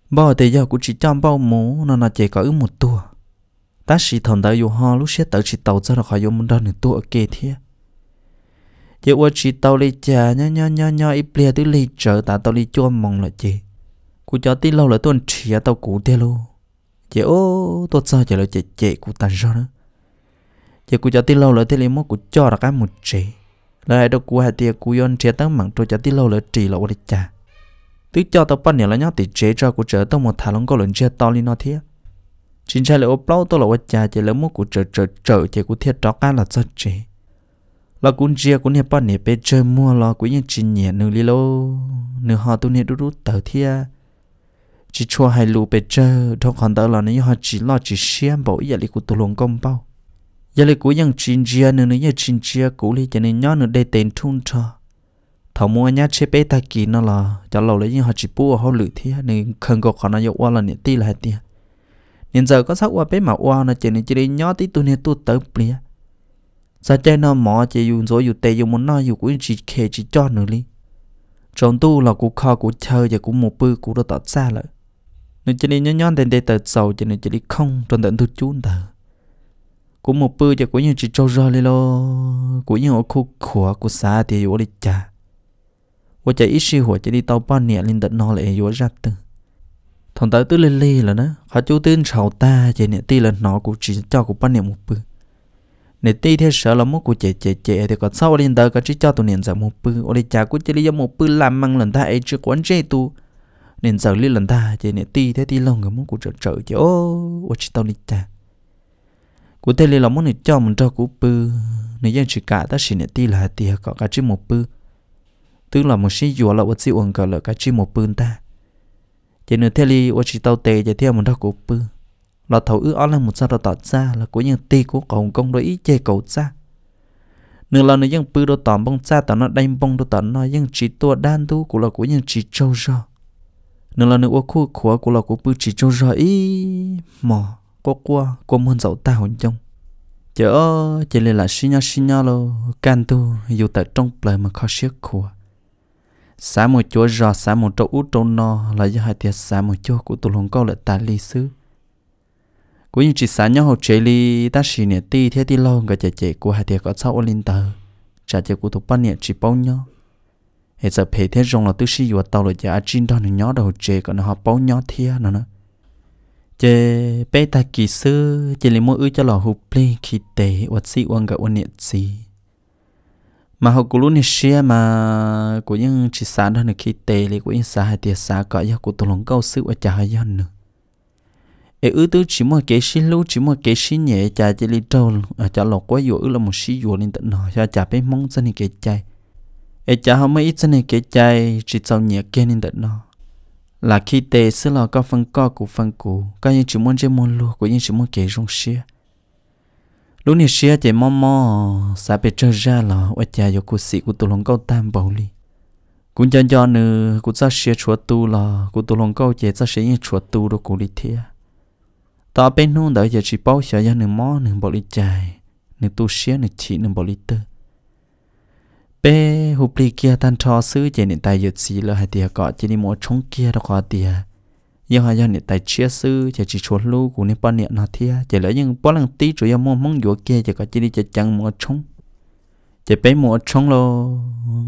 bao thì giờ cũng chỉ chom bao mũ nó nó chỉ có ước một tua ta chỉ thằng ta vô ho lú xét tự chỉ tàu ra là khỏi vô muốn đơn này tua kê thế giờ qua chỉ tàu li chả nhá nhá nhá nhá ít bia tứ li chở ta tàu li chua mong là chị cú cho tí lâu là tuần chỉ tàu cũ thế luôn chị ô tôi sao chị lại chị chị của ta cho nữa chị của cho tin lâu lại thế liền mất của cho là cái một chị lại đâu của hai tia của yon chị tăng mảng tôi cho tin lâu lại chị là của cha tức cho tao bắt nhiều là nhóc thì chị cho của chợ tao một thả long có lần chơi to lên nó thế chính xác là ô plau tôi là của cha chị lấy mất của chợ chợ chợ chị của thiệt đó cái là cho chị là cũng chia cũng hiệp bắt nhiều bên chơi mua lo cũng như chị nhẹ nửa li nửa họ tôi nè đu đu tờ thiệt chỉ cho hai lù bề trơ đâu còn đỡ là nếu họ chỉ lo chỉ xem bộ giờ lịch của tụ lồng công bao giờ lịch của những chín chia nữa nếu như chín chia cũ lịch cho nên nhớ nữa để tiền thun cho thầu mua nhá chế bé ta kỳ nó là cho lâu lấy những họ chỉ bua họ lử thế nên không có khả năng yêu qua là những tí là hai tí nên giờ có sắc qua bé mà qua nó chỉ nên chỉ để nhớ tí tụ nên tụ tới bia sao chơi nó mỏ chỉ dùng rồi dùng tệ dùng muốn nó dùng cũng chỉ khe chỉ cho nữa đi trong tu là cũng kho cũng chơi và cũng một bư cũng đã tỏ ra lại nó chỉ đi nhon nhon đến đây tới sầu cho nên chỉ đi không tròn tận thu chốn tờ của một bữa cho của những chỉ trâu rơ lên lo của những ở khu khủa của xa thì yếu đi cha, và chạy ít xì hủa chỉ đi tàu bao nhẹ lên tận nó lại yếu ra từ thằng tới tư lên ly là nó họ chú tin sầu ta chạy nhẹ ti là nó của chỉ cho của bao nhẹ một bữa nè ti thế sợ là mất của chạy chạy chạy thì còn sau lên tờ còn chỉ cho tụi niệm ra một bữa ô đi chả của chạy đi ra một bữa làm măng lần ta ấy chưa quán chế tu nên giờ li lần ta chỉ nên ti thế ti lòng người muốn cụ trợ trợ chỗ ô ô chỉ tao đi ta cụ thế li là muốn nên cho mình cho cụ bư nên dân chỉ cả ta chỉ nên ti là ti có cả chữ một bư tức là một sĩ dùa là ô chỉ uống cả là cả chỉ một bư ta chỉ nên thế li ô tao tệ chỉ theo mình cho cụ bư là thấu ư ó là một sao tỏ ra là của những ti của cậu công đối ý chê cậu ra nửa là nữa dân bư đồ tỏm bông xa tỏ nó đánh bông đồ tỏ nó dân chỉ tua đan tu của là của những chỉ trâu rồi nó là nước khu khóa của là của bự chỉ cho rồi ý mò có qua có muốn dậu ta hơn trong chớ chỉ là là xí nhau sinh nhau lo can tu dù tại trong plei mà khó xiết khóa xã một chỗ ra xã một chỗ út trong no là do hai tiệt xã một chỗ của tụi lòng câu lại ta lý xứ cũng như chỉ xã nhau học chế lý ta xì nè ti thế ti lâu người chạy chạy của hai tiệt có sau linh tờ chạy chạy của tụi ban nè chỉ bao nhau hiện giờ phê thế rong là tôi sử dụng tàu là giả trên đó nó nhỏ đầu chê còn họ bao nhỏ thia nó nó chê bé ta kỳ sư chê lấy mỗi ư cho lò hụp plê khi tế vật sĩ uang gạo uang nhiệt gì mà họ cũng luôn nè xia mà của những chỉ sản đó là khi tế lấy của những xã hay tiệt xã gọi do của tôi lòng câu sư và trả hay do nữa ê ư tư chỉ một cái xí lưu chỉ một cái xí nhẹ chả chỉ lấy trâu à chả lọc quá dụ ư là một xí dụ nên tận nọ cho chả bé mong dân cái chai ai e cha họ mới ít này cái chay chỉ sau nhiều kia nên đợt nó là khi tê sẽ là có phân co của phân cũ có những chữ muốn chơi muốn luôn của những chữ muốn kể rong xia lúc này xia chỉ mong mò sẽ bị chơi ra là ở cha yêu của sĩ của tụi lòng câu tam bảo ly cũng cho cho nữa cũng cho xia chuột tu là của tụi lòng câu chạy cho xia những chuột tu đó của ly thia ta bên nông đợi giờ chỉ bảo xia những nửa mò nửa bảo ly chạy những tu xia những chỉ những bảo ly tư bé lì kia tan cho sư chỉ nên tài yết xí là hai tia cọ chỉ nên mua kia đó có tia giờ hai giờ nên tài chia sư chỉ chỉ chuột lu cũng nên bao niệm nó thia chỉ lỡ nhưng bao lần chủ yếu mua mong dỗ kia chỉ có chỉ đi chỉ chẳng mua chỉ bé mua chống lo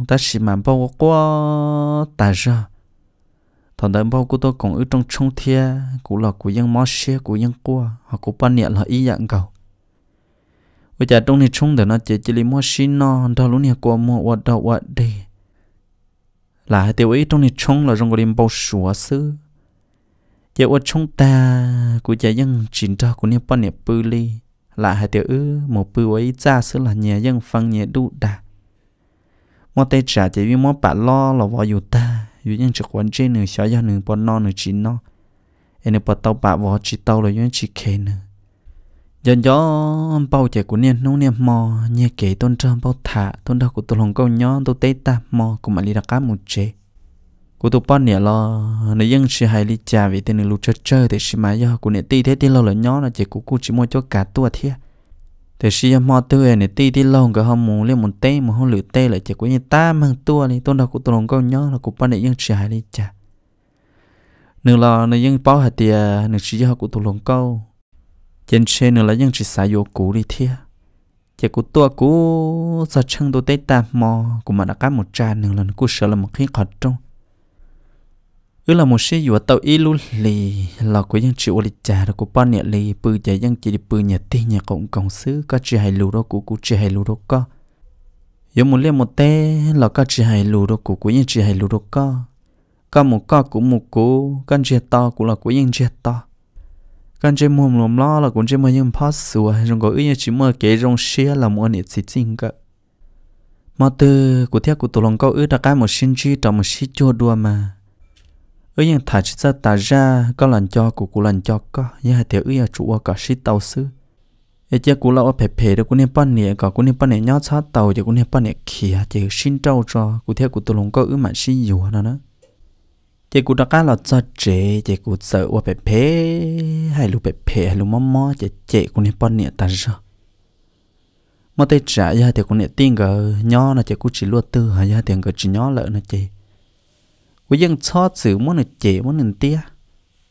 ta chỉ mà bao quá ta ra thằng đàn bao của tôi còn ở trong chống thia cũng là của dân mót xe của dân qua họ cũng bao niệm là ý dạng cầu bây giờ trong này chung để nó chỉ chỉ li mua xin nó đó lúc nha qua mua qua đó qua đi là hai tiêu ý trong này chung là trong cái lim bao sủa sư giờ qua chung ta của giờ dân chín đó của nhà bọn nhà bự li là hai tiêu ư một bự ấy ra sư là nhà dân phân nhà đủ đà mua tay trả chỉ vì mua bả lo là vào dù ta dù dân chỉ quan trên nửa xóa do nửa bọn non nửa chín nó em nửa bọn tàu bả vào chỉ tàu là dân chỉ khen nữa giờ gió bao trẻ của niên nông niệm mò nhẹ kể tôn trơ bao thả tôn đau của tôi lòng câu nhó tôi tê ta mò cũng mà đi đặc cá một chế của tôi bao nè lo nè dân sẽ hay đi trà vì tên nè lụt chơi chơi thì sẽ mà do của nè tì thế tì lo là nhó là chỉ của cô chỉ mua cho cả tua thiệt thì sẽ mò tươi nè tì tì lo cái hôm muốn lên một tê một hôm lửa tê lại chỉ của nhà ta mang tua đi tôn đau của tôi lòng câu nhó là của bao nè dân sẽ hay đi trà nè lo nè dân bao hạt tiền nè sẽ do của tôi lòng câu chân xe nữa là những chỉ xài vô cũ đi thia chỉ cũ tua cũ giờ chân tôi tới ta mò cũng mà đã cá một trà nửa lần cũ sợ là một khi khó trông ứ là một xe vừa tàu lũ lì là của những chịu lì trà đó của ban nhẹ lì bự chả những chỉ đi bự nhẹ tê nhẹ cộng cộng xứ có chỉ hai lù đó của cũ chỉ hai lù đó có yếu một liên một tê là có chỉ hai lù đó của của những chỉ hai lù đó có có một có cũng một cũ căn chia to cũng là của những chia to กันเจมุมลมล้อละกุนเจมายังพัสสัวจงก็อึยจิมาเกจงเชียละมอนิสิจิงกะมาเตอกูเทียกูตกลงก็อึตะกายหมดชินจีตอมชิจัวดัวมาอึยังถ่ายชิซาตาจาก็หลันจอกูกูหลันจอก็ยังเทียอึยจัวกะชิเตาซื้อเอเจ้ากูเล่าว่าเพ่ๆแล้วกูเนี่ยปั้นเนี่ยก็กูเนี่ยปั้นเนี่ยยอดชาเตาเจ้ากูเนี่ยปั้นเนี่ยเขียเจ้าชินเจ้าจอกูเทียกูตกลงก็อึมันชิอยู่นะนะ chị cụ đã cá là cho chế chị cụ sợ qua bẹp phê hay lù bẹp phê hay lù mò mò chị chị cụ nên bọn nè ta rồi mà tây trả ra thì cũng nên tin cái nhỏ là chị cụ chỉ luôn tư hay ra tiền cái chỉ nhỏ lợ nè chị cụ dân cho sự muốn nè chị muốn nè tia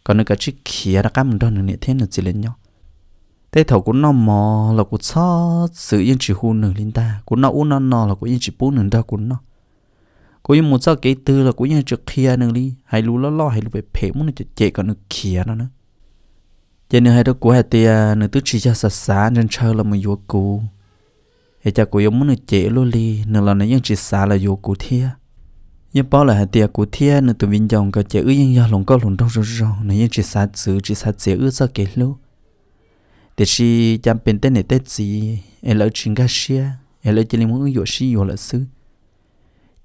còn nè cái chỉ kia là cá mình đó nè thế nè chỉ lên nhỏ thế thầu cũng nó mò là cũng cho sự yên chỉ hôn nè linh ta cũng nó uốn nó nó là cũng yên chỉ bún nè đó cũng nó cô như một sao cái từ là cô như chụp kia nữa đi hay lú lo lo hay lú về phê muốn chụp chạy còn nó kia nó nữa giờ nữa hay đó cô hay tia nữa tứ chỉ cho sạch sá nên chơi là mình vô cô hay cho cô yêu muốn nữa chạy luôn đi nữa là nó vẫn chỉ sá là vô cô thia nhưng bao là hay tia cô thia nó tụi vinh dòng cái chạy ư yên do lòng có lòng đông rong rong nó vẫn chỉ sá chữ chỉ sá chạy ư sao cái luôn thì chỉ chăm bên tên này tết gì em lỡ chuyện cái gì, em lỡ chỉ muốn ưu dụ xí dụ là xứ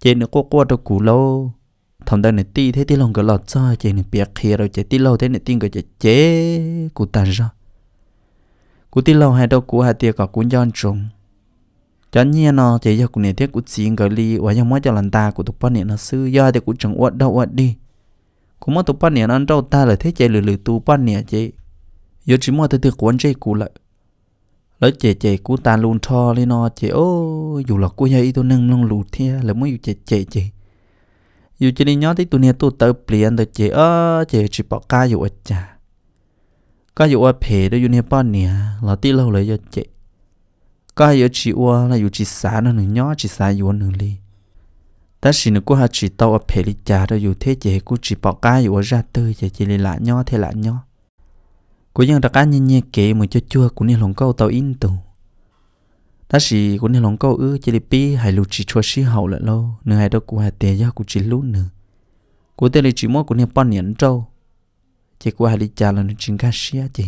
chế nó qua qua đâu cũ lâu thằng đây này ti thế ti lòng cái lọt ra, chế nó bịa khía rồi chế ti lâu thế này tin cái chế chế cụ tàn ra cụ ti lâu hai đâu cụ hai tia cả cuốn nhon trùng chẳng nhiên nó chế giờ cụ này thế cụ xin cái ly và cho mỗi cho lần ta cụ tụp bao niệm nó sư do thì cụ chẳng uất đâu uất đi cụ mỗi tụp bao nó ăn đâu ta là thế chế lười lười tụp bao niệm chế giờ chỉ mỗi thứ thứ quan chế cụ lại lỡ chè chè cú ta luôn cho lên nó chè ô dù là của dây tôi nâng lông lụt thia là mới chè chè chè dù chỉ đi nhớ thấy tụi nè tôi tới pliên tới chè ơ chè chỉ bỏ cá dù ở chà cá dù ở phe đó dù nè bao nè là tí lâu lấy cho chè cá dù chỉ ua là dù chỉ xả nó nữa nhớ chỉ xả dù nữa li ta chỉ nữa cú hà chỉ tàu ở phe đi chà đó dù thế chè cú chỉ bỏ cá dù ở ra tư chè chè li lại nhớ thế lại nhớ của dân đặc anh nhẹ kể một cho chua của nên lòng câu tàu in tù ta chỉ của nên lòng câu ư chỉ lipi hay lụt chỉ cho xí hậu lại lâu nửa hai đó của hai tiền do của chỉ lút nữa của tên là chỉ mua của nên bao nhiêu trâu chỉ của hai đi chả là nên chính cá xía chỉ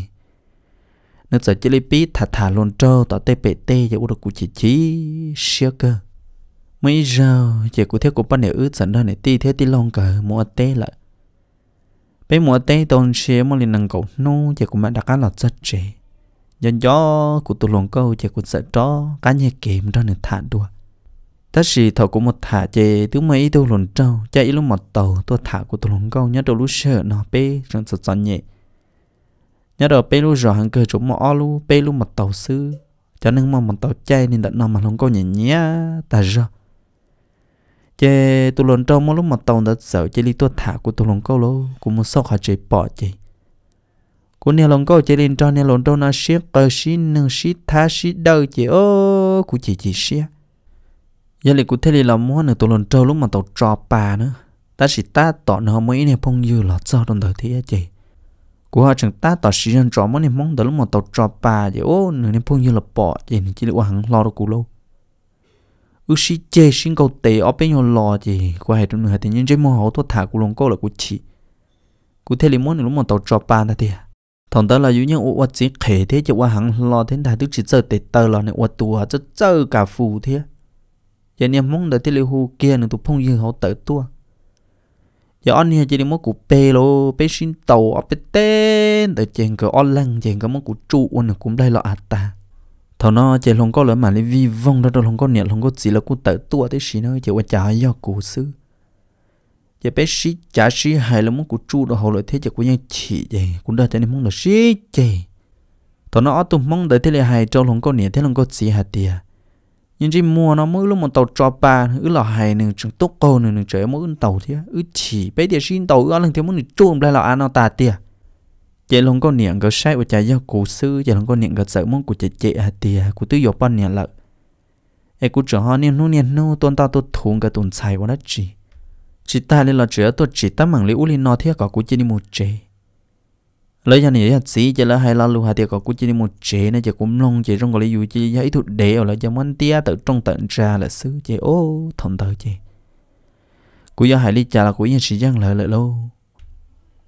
nên giờ chỉ lipi thả thả luôn trâu tao tê bể tê cho của chỉ chỉ xía cơ mấy giờ chỉ của thế của bao nhiêu ư sẵn đó này ti thế ti lòng cờ mua tê lại bây mùa tê tôn xe mà linh nâng cậu nô chỉ cũng mẹ đặt cá lọt rất trẻ nhân gió của tụ lồng câu chỉ cũng sợ chó cá nhẹ kìm ra nên thả đùa ta sĩ thầu của một thả chê thứ mấy tụ lồng trâu chạy lúc một tàu tôi thả của tụ lồng câu nhớ đầu lúc sợ nó bé trong sợ sợ nhẹ nhớ đầu bé lúc rõ hàng cơ chỗ mọ lu bé lúc một tàu sư cho nên mà một tàu chay nên đặt nó mà không câu nhẹ nhẹ ta rồi chế tu lồn trong mỗi lúc mà tàu đã sợ chế li tu thả của tu lồn câu lô của muốn sau họ chế bỏ chế của nhà lồng câu chế lên cho nhà lồng trong nó xí cơ xí nương xí thả xí đâu chế ô của chị chị xí giờ lại của thế này là muốn nữa tu lồn trâu lúc mà tàu trò bà nữa ta chỉ ta tỏ nó mấy này phong dư là cho đồng thời thế chị của họ chẳng ta tỏ xí nhân trò mỗi này mong tới lúc mà tàu trò bà chị ô nửa này phong dư là bỏ chị chỉ là hàng lo đâu cũ lâu ước gì chê xin câu tế ở bên nhau lo gì qua hệ trong hệ thì những cái mô hậu thuốc thả của lòng cô là của chị của thế lý muốn này lúc mà tàu trò bàn ta thì thằng ta là dụ như ủa chỉ khề thế chứ qua hàng lo thế đại tức chỉ chơi tệ tờ lò này ủa tùa cho chơi cả phù thế giờ niệm mong đợi thế lý hù kia nữa tụ phong dương hậu tớ tua giờ anh này chỉ đi món của pê lô pê xin tàu ở bên tên để chèn cái online lăng chèn cái món của trụ ôn cũng đây là à ta thằng nó chỉ không có lỡ mà lấy vi vong đó đâu không có niệm không có gì là cũng tự tua thế xí nó chỉ qua trả do cổ sư chỉ bé xí trả xí hay là muốn cổ chu đó họ lại thế chỉ của nhân chỉ vậy cũng đã cho nên muốn là xí vậy thằng nó tụng mong đợi thế là hay cho không có niệm thế không có gì hạt tiền nhưng chỉ mua nó mới lúc mà tàu cho ba ứ là hay nương trong tốt câu nương nương trời mới ưng tàu thế ứ chỉ bé thì xin tàu ứ lần thế muốn được chôm lại là ăn nó tà tiền chị lòng có niệm cái sai của cha giáo cụ sư chị lòng có niệm cái sợ mong của cha chị à tiề cụ tư dục ban niệm lợi ai cụ trưởng họ niệm nu niệm nu tôn ta tôi thùng cái tuần xài của đất chỉ chỉ ta lên là chữa tôi chỉ ta mảng liễu linh nó thiết có cụ chị đi một chị lấy cho này là sĩ chị là hai là lưu hà tiệt có cụ chị đi một chị này chị cũng long chị trong cái lý dụ chị ấy thuộc để ở lại cho món tia tự trong tận ra là sư chị ô thầm tờ chị cụ giờ hai ly trà là cụ nhân sĩ giang lợi lợi lâu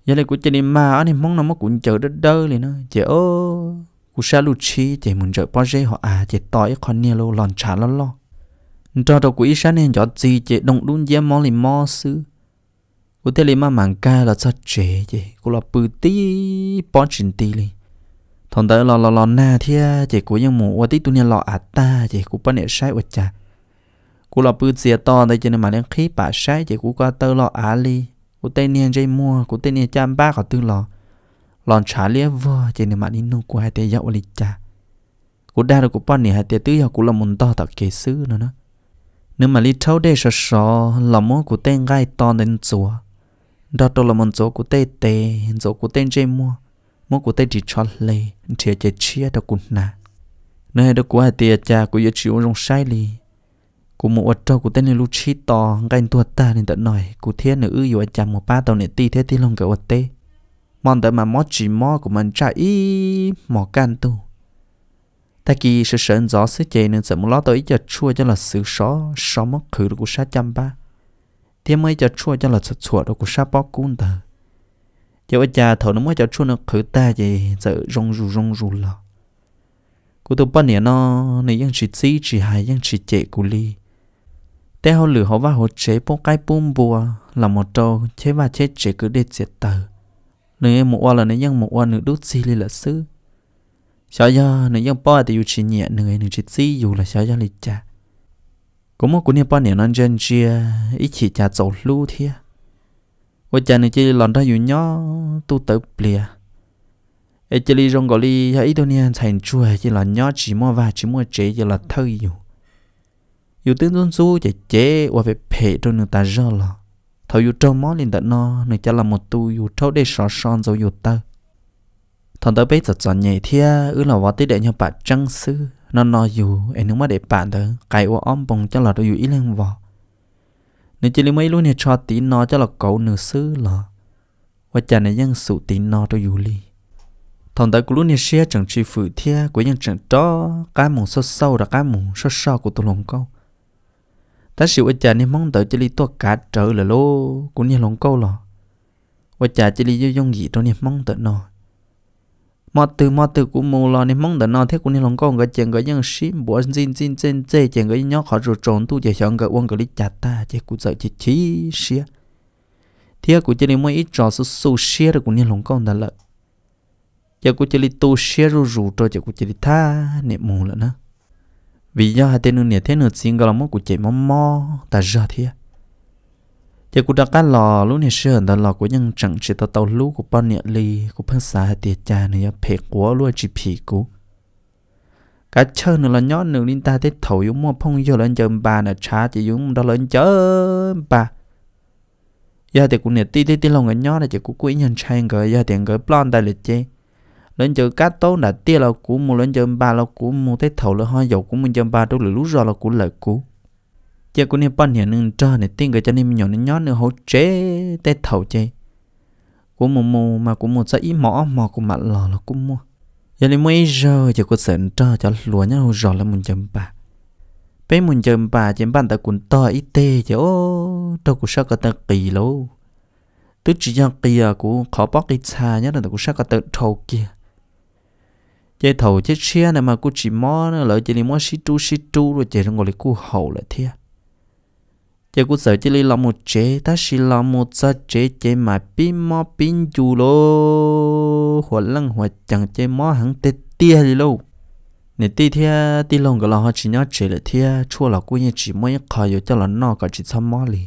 giờ này của chị đi mà anh em mong nó mất cũng chờ đất đơ liền nó chị ô của sa lu chi chị muốn chờ bao giờ họ à chị tỏi con nia lô lòn trả lo lo cho đầu của ít sáng nên giọt gì chị động đun dễ mò liền mò sư của thế liền mà mảng ca là sao trẻ chị của là bự tí bỏ chỉnh tí liền thằng tới lò lò lò na thia chị của những mùa ở tí tu nia lò à ta chị của bao nhiêu sai ở chả của là bự dễ to đây cho nên mà đang khí bà sai chị của qua tơ lò à li cô tây niên dây mua cô tây niên chăm ba có tư lò lòn trả lia vơ trên nên mà đi nung của hai tây dậu lịch cha cô đa được cô bọn này hai tây tứ dậu cô là muốn to tạo kế sư nữa nữa nếu mà đi thâu đây sờ sờ là mua cô tây gai to đến chùa đó tôi là muốn chỗ cô tây tê chỗ cô tây dây mua mua cô tây chỉ cho lê chỉ chỉ chia đâu cũng nà nơi đó của hai tây cha cô yêu chịu trong sai lì กูมัวเจ้ากูเต้นในลูชีต่อกันตัวตาในตะหน่อยกูเทียนในอื้ออยู่อาจารย์มัวป้าตอนในตีเทียที่ลงกับวัดเต้มอนแต่มามอจีมอกูมันจ่าอีหมอกันตูแต่กีเสือจ้อซื้อเจนึงสมล้อตัวอีจะชั่วจะหลัดซื้อซอซอมอคือกูชาจำป้าเทียไม่จะชั่วจะหลัดสุดสวดกูชาปอกุนเตอเจ้าอาจารย์ถอนน้ำมันจะชั่วนักคือตาเจจะรงรูรงรูหล่อกูตัวป้อนเนี่ยนอในยังชีซีชีหายยังชีเจกูลี để họ lửa họ và họ chế bông cái bùm bùa là một trâu chế và chế chế cứ để chế tờ nếu em một là nếu nhân một oa nữa đút xì li là sư sao giờ nếu nhân bao thì yêu chỉ nhẹ nữa nữa chỉ xì dù là sao giờ lịch cha cũng một cuốn nhà bao niệm năng chân chia ít chỉ cha dầu lưu thia ôi cha nữa chỉ lần ra yêu nhó tu tới bìa ấy chỉ li rong gọi li ít đâu nha thành chua chỉ là nhó chỉ mua và chỉ mua chế chỉ là thơi yêu อยู่ตื้น tôn su chạy chế và về phê rồi người ta rơ lò thầu dù trâu mó liền đã no người cha là một tu dù trâu để sọ son dầu dù tơ thằng tớ bây giờ chọn nhảy thia ư là vào tới để nhau bạn trăng sư nó no dù em nếu mà để bạn tớ cài ô om bồng cho là đôi dù ý lên vò nếu chỉ lấy mấy luôn thì cho tí nó cho là cậu nửa sư cha và chả này ยัง sụ tí nó đôi dù li thằng tớ cũng luôn thì xe chẳng chi phụ thia của những chẳng đó cái mùng sâu sâu là cái mùng sâu sâu của tôi luôn câu ta xịu ở chả nên mong tới chỉ li tua cá trở là lô cũng như lòng câu lò ở chả chỉ li do dông gì đâu nên mong tới nó mò từ mò từ cũng mù lò nên mong tới nó thế cũng như lòng câu người chuyện người dân xin bữa xin xin xin chê chuyện người nhóc họ rồi trốn tu chạy chọn người uống người li chả ta chạy cũng sợ chỉ chi xia thế cũng chỉ li mới ít trò số số xia được cũng như lòng câu đã lợi chạy cũng chỉ li tu xia rồi rủ rồi chạy cũng chỉ li tha niệm mù lận nữa vì do hai tên nương nè thế nửa xin gọi là mốt của chạy mò mò ta giờ thế chỉ cũng đã cái lò lúc này sửa đã lò của nhân chẳng chỉ ta tàu lú của bao nhiêu ly của phân xà hai tiệt cha này phe của luôn chỉ phì cũ cả chơi nữa là nhót nữa linh ta thấy thầu yếu mua phong vô lên chơi bà nè trả chỉ yếu đó lên chơi bà giờ thì cũng nè ti ti ti lòng cái nhót này chỉ cũng quý nhân trai người giờ thì người blonde đại liệt chơi lên chơi cá tố đã tia là của mua lên chơi ba là của mua thế thầu là hoa dầu của mình chơi ba đâu là lúc rồi là của lợi của giờ của nên ban hiện nên chơi này tiếng người cho nên mình nhỏ nên nhón nữa hỗ chế thế thầu chơi của một mù mà của một sẽ ý mỏ mỏ của mặt lò là cũng mua giờ nên mới giờ giờ của sẽ chơi cho lúa nhau rồi là mình chơi ba bé mình chơi ba chơi ba ta cũng to ít tê chứ ô đâu của sao cả ta kỳ lâu tức chỉ cho kỳ của khó bóc cái xa nhất là của sao có ta thầu à, kia chế thầu chế xe này mà cô chỉ mò lỡ chỉ đi mò xí tu xí tu rồi chế nó ngồi lại cô hậu lại thế chế cô sợ chế đi làm một chế ta xí làm một sa chế chế mà pin mò pin chu lô hoặc lăng hoặc chẳng chế mò hẳn tê tia gì lâu nè tê thia tê lông cái là họ chỉ nhớ chế lại thia chua là cô như chỉ mò nhớ khỏi rồi cho là nọ cả chỉ xăm mò liền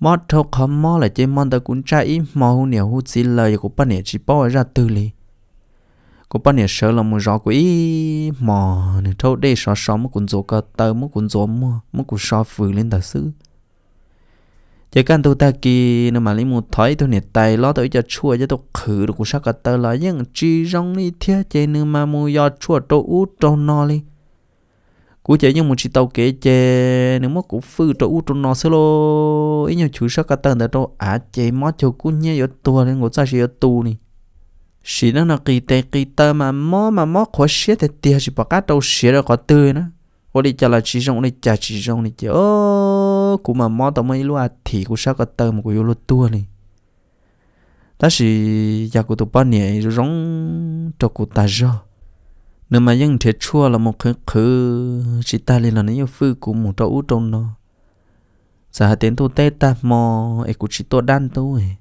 mò thâu khó mò là chế mò ta cũng trai mò hú nè hú chỉ lời của ba nè chỉ bỏ ra từ li cô bán nhiệt sợ là một rõ quỹ mò nên thâu đây sọ sọ một cuốn rổ cờ tờ một cuốn rổ mua một cuốn sọ phừ lên tờ sứ chỉ cần tôi ta kỳ nó mà lấy một thói tôi nhiệt tay lo tới cho chua cho tôi khử được cuốn sách cờ tờ là những chi rong đi thiết chơi nữa mà mua do chua tôi út tôi no đi cú chơi nhưng một chỉ tàu kế chơi nếu mà cú phư cho út trong nó sơ lô ấy nhiều chú sách cờ tờ để tôi á chơi mót cho cú nhé ở tua nên ngồi ra chơi ở tu này chỉ nó nó kỳ tệ kỳ tơ mà mó mà mó khó xé thì tiền chỉ bỏ cá đâu xé rồi khó tươi nữa ô đi chả là chỉ rong đi chả chỉ rong đi chả ô oh, cú mà mó tao mới luôn thì cú sao có tơ mà cú vô luôn tua này ta chỉ giờ cú tụi ba nè rong cho cú ta rồi nếu mà dân thể chua là một cái khứ chỉ ta lên là nó yêu phư của một trâu út trong nó giờ tiền tôi tê ta mò ấy e cũng chỉ tôi đan tôi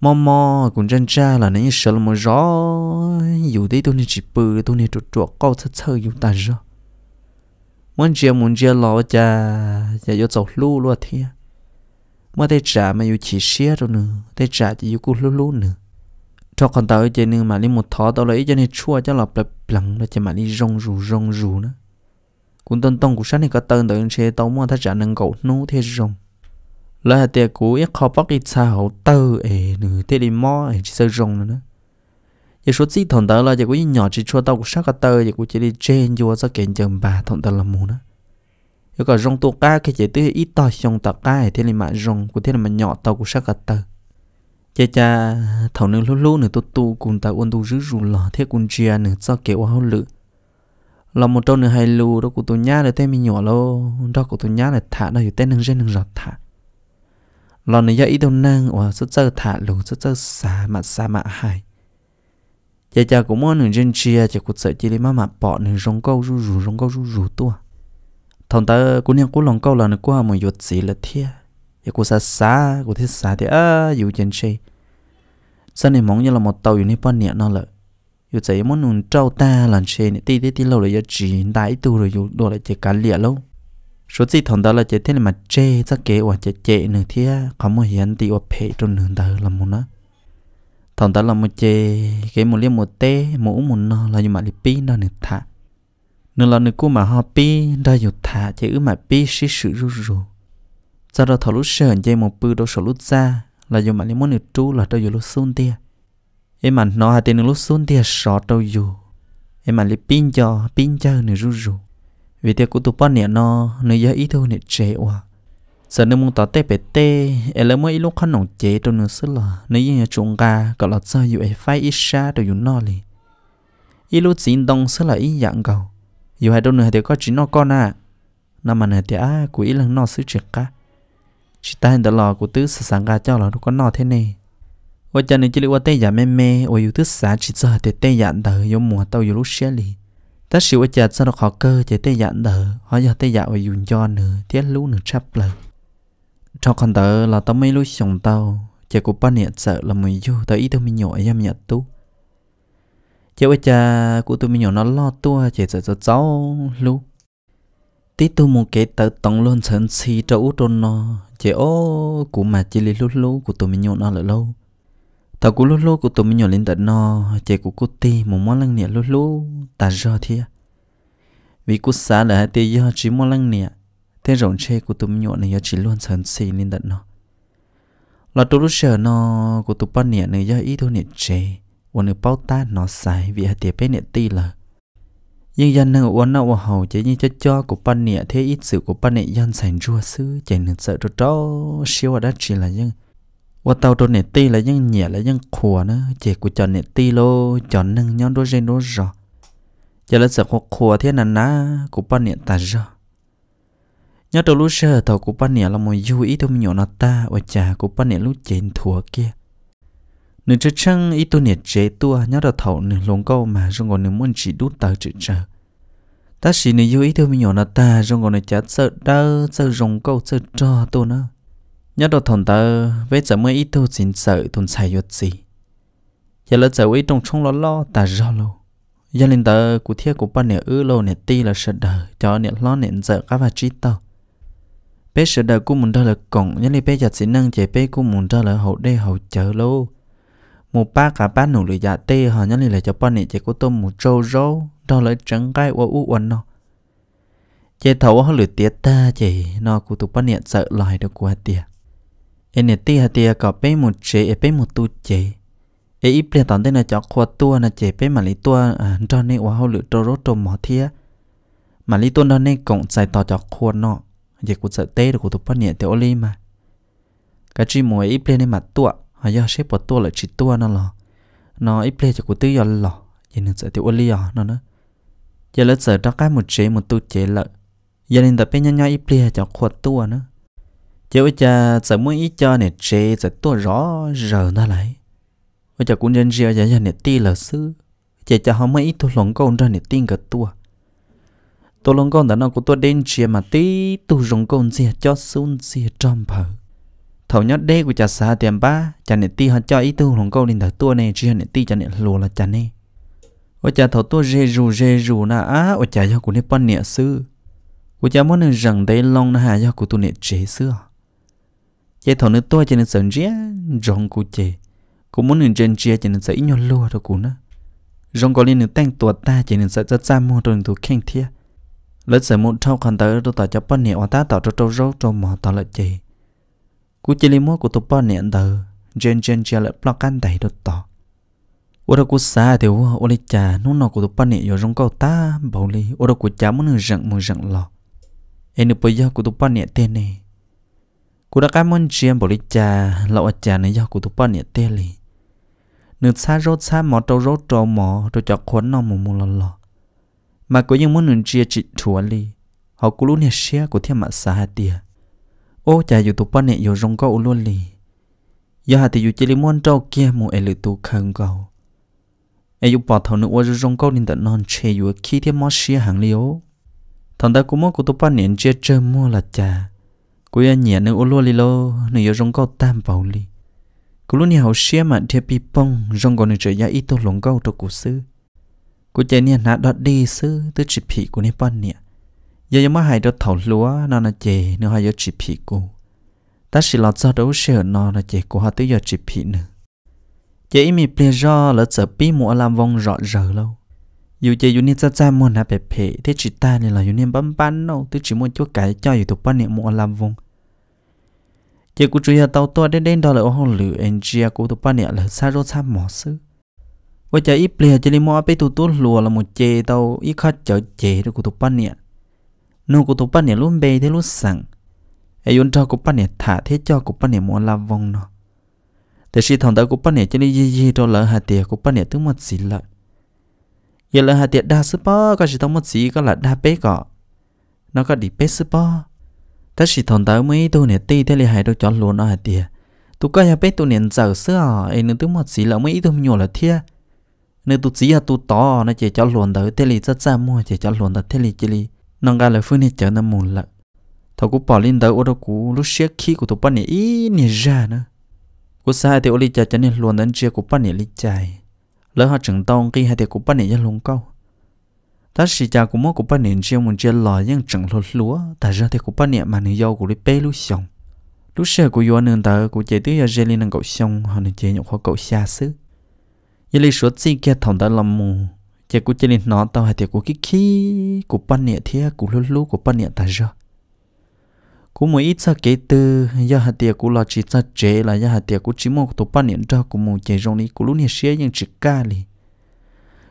mò mò cũng chân cha là nãy sợ là mò rõ dù đấy tôi nên chỉ bự tôi nên chuột chuột câu thật sơ dù ta rõ muốn chia muốn chia lo cha giờ vô cháu lu luôn thế mà đây trả mà yêu chỉ xia rồi nữa đây trả chỉ yêu cú lu lu nữa cho con tao chơi nữa mà đi một thó tao lấy cho nên chua cho là bập lằng nó cho mà đi rong rù rong rù nữa cũng tân tông cũng sáng này có tên tới xe tao mà thấy trả nâng cậu nô thế rong là hạt tiệc cũ ít khó bắt ít xa hậu tơ ấy nửa thế đi mò ấy chỉ sơ rong nữa giờ số chỉ thằng tớ là giờ cũng nhỏ chỉ cho tao cũng sắc cả tơ giờ cũng chỉ đi trên vô sao kiện chân bà thằng tớ là mù nữa giờ cả rong tuột ca cái chỉ tới ít to xong tao cá thế này mà rong cũng thế là mà nhỏ tao cũng sắc cả tơ cha cha thằng nương lú lú nửa tu tu cùng tao uốn tu rứ rù lò thế cùng chia nửa sao kiểu hao lự là một trâu nửa hai lù đó của tôi nhá là tên mình nhỏ lô đó của tôi nhá là thả thì tên nương trên nương giọt thả lò này dạy đâu năng và rất chơi thả lùng rất chơi xa mà xa mà hại. chà cha cũng muốn những dân chia chà cuộc sợ chỉ đi mà bỏ những rong câu rú rú rong câu rú rú tua thằng ta cũng nhận cũng lòng câu là nó qua một giọt gì là thia chà cũng xa xa cũng thế xa thì à dù dân chia Sau này mong như là một tàu như này bao nhiêu năm rồi, dù chạy muốn những trâu ta làm chia này tí tí tí lâu là giờ chỉ đại tu rồi dù đồ lại chỉ cả lịa luôn số gì thằng đó là chết thế mà chê ra kế hoặc chết chê nữa thì có một hiện thì hoặc phê trong nửa đời là một đó thằng đó là một chê cái một liếc một tê một uống một no là như mà đi pi nó nửa thả nửa là nửa cô mà họ pi ra dụ thả chế ứ mà pi xí sự rú rú sau đó thằng lúc sợ chế một bự đâu sợ lúc ra là dù mà liếc một nửa trú là đâu dù lúc xuống tia em mà nó hai tiền lúc xuống tia sợ đâu dù em mà liếc pin cho pin chơi nửa rú rú vì thế cũng tụ bắt nè nó nơi giờ ít thôi nè trẻ quá giờ nếu muốn tỏ tê bể tê em lấy mỗi lúc khăn nồng chế trong nửa sữa là nơi giờ chúng ta gọi là sao dụ ấy phải ít xa đều dụ nó liền ít lúc chín đông sữa là ít dạng cầu dù hai đôi nửa thì có chỉ nó con à nằm mà này thì á của ít lần nó sứ chuyện cả chỉ ta hiện tại lò của tứ sẽ sáng ra cho là nó có nó thế này và cho nên chỉ là tê giả mê mê và dù tứ sáng chỉ sợ thì tê giả đời dù mùa tàu dù lúc xe liền ta siêu chặt sao nó khó cơ chỉ tới dạng đỡ họ giờ tới dạo dùng cho nữa thiết lú nữa chấp lời cho con tớ là tao mấy lúc chồng tao chỉ của ba niệm sợ là mình du tao ít tao mình nhỏ em nhận tú chỉ bây cha của tôi mình nhỏ nó lo tua chỉ sợ cho cháu lú tí tôi một cái tớ tổng luôn sân si cho út nó chỉ ô của mà chỉ lấy lú lú của tôi mình nhỏ nó là lâu ta của lô lô của tụi mình nhỏ lên tận no chạy của cô ti một món lăng nè lô lô ta do thế vì cô xa là hai tê do chỉ món lăng nè thế rộng chê của tụi mình nhỏ này do chỉ luôn sẵn xì lên tận nó là tụi lúc chờ nó của tụi bạn nè này do ít thôi nè chê ôn được bao ta nó xài vì hai tê bé nè ti là nhưng dân năng uốn nó hầu chỉ như cho cho của bạn nè thế ít sự của bạn nè dân sành rùa sứ chạy nửa sợ cho cho siêu ở đất chỉ là dân ว่าเตาตัวเนตีแล้วยังเหนียแล้วยังขัวนะเจกูจอนเนตีโลจอนนึงย้อนด้วยเรนด้วยรอจะละสับหกขัวเท่านั้นนะกูปั้นเนี่ยตาจอย้อนตัวลูเชอร์เตากูปั้นเนี่ยเรามอยู่อีตัวมีหยอนตาว่าจ่ากูปั้นเนี่ยลูเจนถั่วเกี้ยหนึ่งจะช่างอีตัวเนี่ยเจตัวย้อนตัวเถาหนึ่งลงเก้ามาจงก่อนหนึ่งมันจีดูเตาจืดเจอแต่สีหนึ่งอยู่อีตัวมีหยอนตาจงก่อนหนึ่งจะเจอเด้อเจอรงเก้าเจอจอตัวนะ nhớ đồ thằng tớ vết giờ mới ít thu xin sợ thằng xài yết gì giờ lỡ giờ ít trong trong lo lo ta rõ lâu giờ lên tớ cụ thiết cụ ba nè ư lâu nè ti là sợ đời cho nè lo nè giờ các bà trí tao bé sợ đời cụ muốn đó là cổng nhớ lên bé giờ chỉ năng chế bé cụ muốn đó là hậu đê hậu chờ lâu một ba cả ba nụ lửa dạ tê họ nhớ lên là cho ba nè chế cụ tôm một trâu râu đó là trắng cái ô u uẩn nó chế thấu họ lửa tiệt ta chế nó cụ tụ ba nè sợ loài được qua tiệt ene ti ha ti ka pe mu che e pe mu tu che e ple tan de na cha kho tu na che pe ma li tu ta à, ne wa ho lu to ro to mo thia mà lý tôn đó nên cộng giải tỏ cho khuôn nọ vậy cũng sợ tê được của tụi nhẹ tiểu ly mà cái chi mùi ít lên mặt tua họ do xếp bột tua là chỉ tua nó lò nó ít lên cho của tư do lò vậy nên sợ tiểu ly à nữa giờ lớp sợ đó cái một chế một tu chế lợ giờ nên tập bên nhau nhau ít lên cho khuôn tua nữa chỉ bây giờ sợ muốn ý cho này chê sợ tôi rõ giờ nó lại bây giờ cũng nên riêng giờ giờ nè ti là sư chỉ cho họ mới ý tôi lòng con ra này tin cả tua tôi lòng con đã nói của tôi đến chia mà tí tôi rồng con gì cho xuống gì trong bờ thầu nhất đây của cha xa tiền ba cha này ti họ cho ý tôi lòng con đến thở tua này riêng này ti cha này lùa là cha nè ôi cha thầu tôi rê rù rê rù na á ôi cha do của nè pan nè sư của cha muốn rằng đây lòng na hà do của tôi nè chế xưa chế thằng nữa tôi cho nên sợ ria rong cụ chế cũng muốn nên trên chia cho nên sợ ít nhau lúa đâu cụ nữa rong có liên nữa tăng tuổi ta cho nên sợ rất xa mua rồi tụ khen thia lỡ sợ muốn thâu còn tới tôi tỏ cho bao nhiêu ta tỏ cho trâu râu trâu mỏ tỏ lại chế cụ chế liên mua của tôi bao nhiêu tờ trên trên chia lại plug ăn đầy đốt tỏ ô đó cụ xa thì ô ô lấy trà nó nó của tôi bao nhiêu rong câu ta bảo ly ô đó cụ chả muốn rằng muốn rằng lọ anh được bây giờ của tôi bao nhiêu tên này Cú đã cảm ơn chiêm bổ lý cha, lậu cha này do cú tụ bọn nhẹ tê lì. Nước xa rốt xa mỏ, trâu rốt trâu mò, rồi cho khuấn nó mù mù lò lò. Mà cú nhưng muốn nương chia chị thua lì. Họ cú luôn nhẹ xe của thiên mạng xa hà tìa. Ô cha dù tụ bọn nhẹ dù rong có luôn lì. Giờ hà thì dù chỉ lý muốn trâu kia mù ế lì tụ khăn cầu. Ê dù bỏ thầu nữ ô rong có nên tận non chê dù khi thiên mò xe hàng liu. Thằng ta cũng muốn cú tụ bọn nhẹ chia chơi mua là cha cô yên nhảy nương ô lô li lô nương yêu rong câu tam bảo li cô lúc nào xia mà thiệp bị bông rong còn nương trở ra ít tô lồng câu cho cô sư cô chạy nè nã đọt đi sư tới chỉ phì của nè ban nè giờ giờ mà hai đọt thầu lúa nó là chè nương hai giờ chỉ phì cô ta chỉ lọt ra đấu xe nó là chè cô hai tới giờ chỉ phì nữa chè mi ple ra là sợ bị mua làm vong rõ rỡ lâu dù chơi dù nên ra ra muốn là bề bề thế chỉ ta nên là dù nên bấm bắn đâu thế chỉ muốn chúa cái cho dù tụi bắn niệm muốn làm vùng chơi của chú ý tàu to đến đến đó là ông hông lử anh chị của tụi bắn niệm là xa rồi xa mỏ xứ với chợ ít bìa chơi nên mua bé tụi tôi lùa là một chè tàu ít khát chợ chè được của tụi bắn niệm nô của tụi bắn niệm luôn bề thế luôn sẵn ai vốn cho của bắn niệm thả thế cho của bắn niệm muốn làm vùng nó thế chỉ thằng tao của bắn niệm chơi nên gì đó là hạt tiền của bắn niệm thứ một gì lợi giờ là hạt tiệt đa sư bó có chỉ thông một gì có là đa bế cọ nó có đi bế sư bó ta chỉ thằng tao mới tu nè ti thế là hai đôi chó luôn nó hạt tiệt tu có nhà bế tu nè giờ xưa ấy nữa tu một gì là mới tu nhiều là thiệt, nếu tu chỉ là tu to nó chỉ cho luôn tới thế là rất xa mua chỉ cho luôn tới thế là chỉ là nó gọi là phương này chở nó mù lợ thầu cũng bỏ lên tới ô tô cũ lúc xe khi của tụi bắt này ít nhỉ ra nữa cô sai thì ô ly chả cho nên luôn đến chia của bắt này ly chạy lỡ họ chừng tông khi hai tiệc cũng bắt nè dân lùng câu ta sĩ cha cũng mỗi cũng bắt nè riêng một chân lòi nhưng chừng lột lúa ta ra tiệc cũng bắt nè mà nè dâu của đi bê lú xong lúc xe của yo nền ta cũng chế tứ giờ lên nâng cậu xong họ nè chế nhậu khó cậu xa xứ như lấy số chi kia thòng ta làm mù chế cũng chế lên nó tao hai tiệc cũng kích khí cũng bắt nè thế cũng lú lúa cũng bắt nè ta ra cú mua ít sa kế từ giờ hạt tiệc cú lo chỉ sa chế là giờ hạt tiệc cú chỉ mong tổ ba niệm cho cú mua chế rong đi cú lúc này xé nhưng chỉ ca li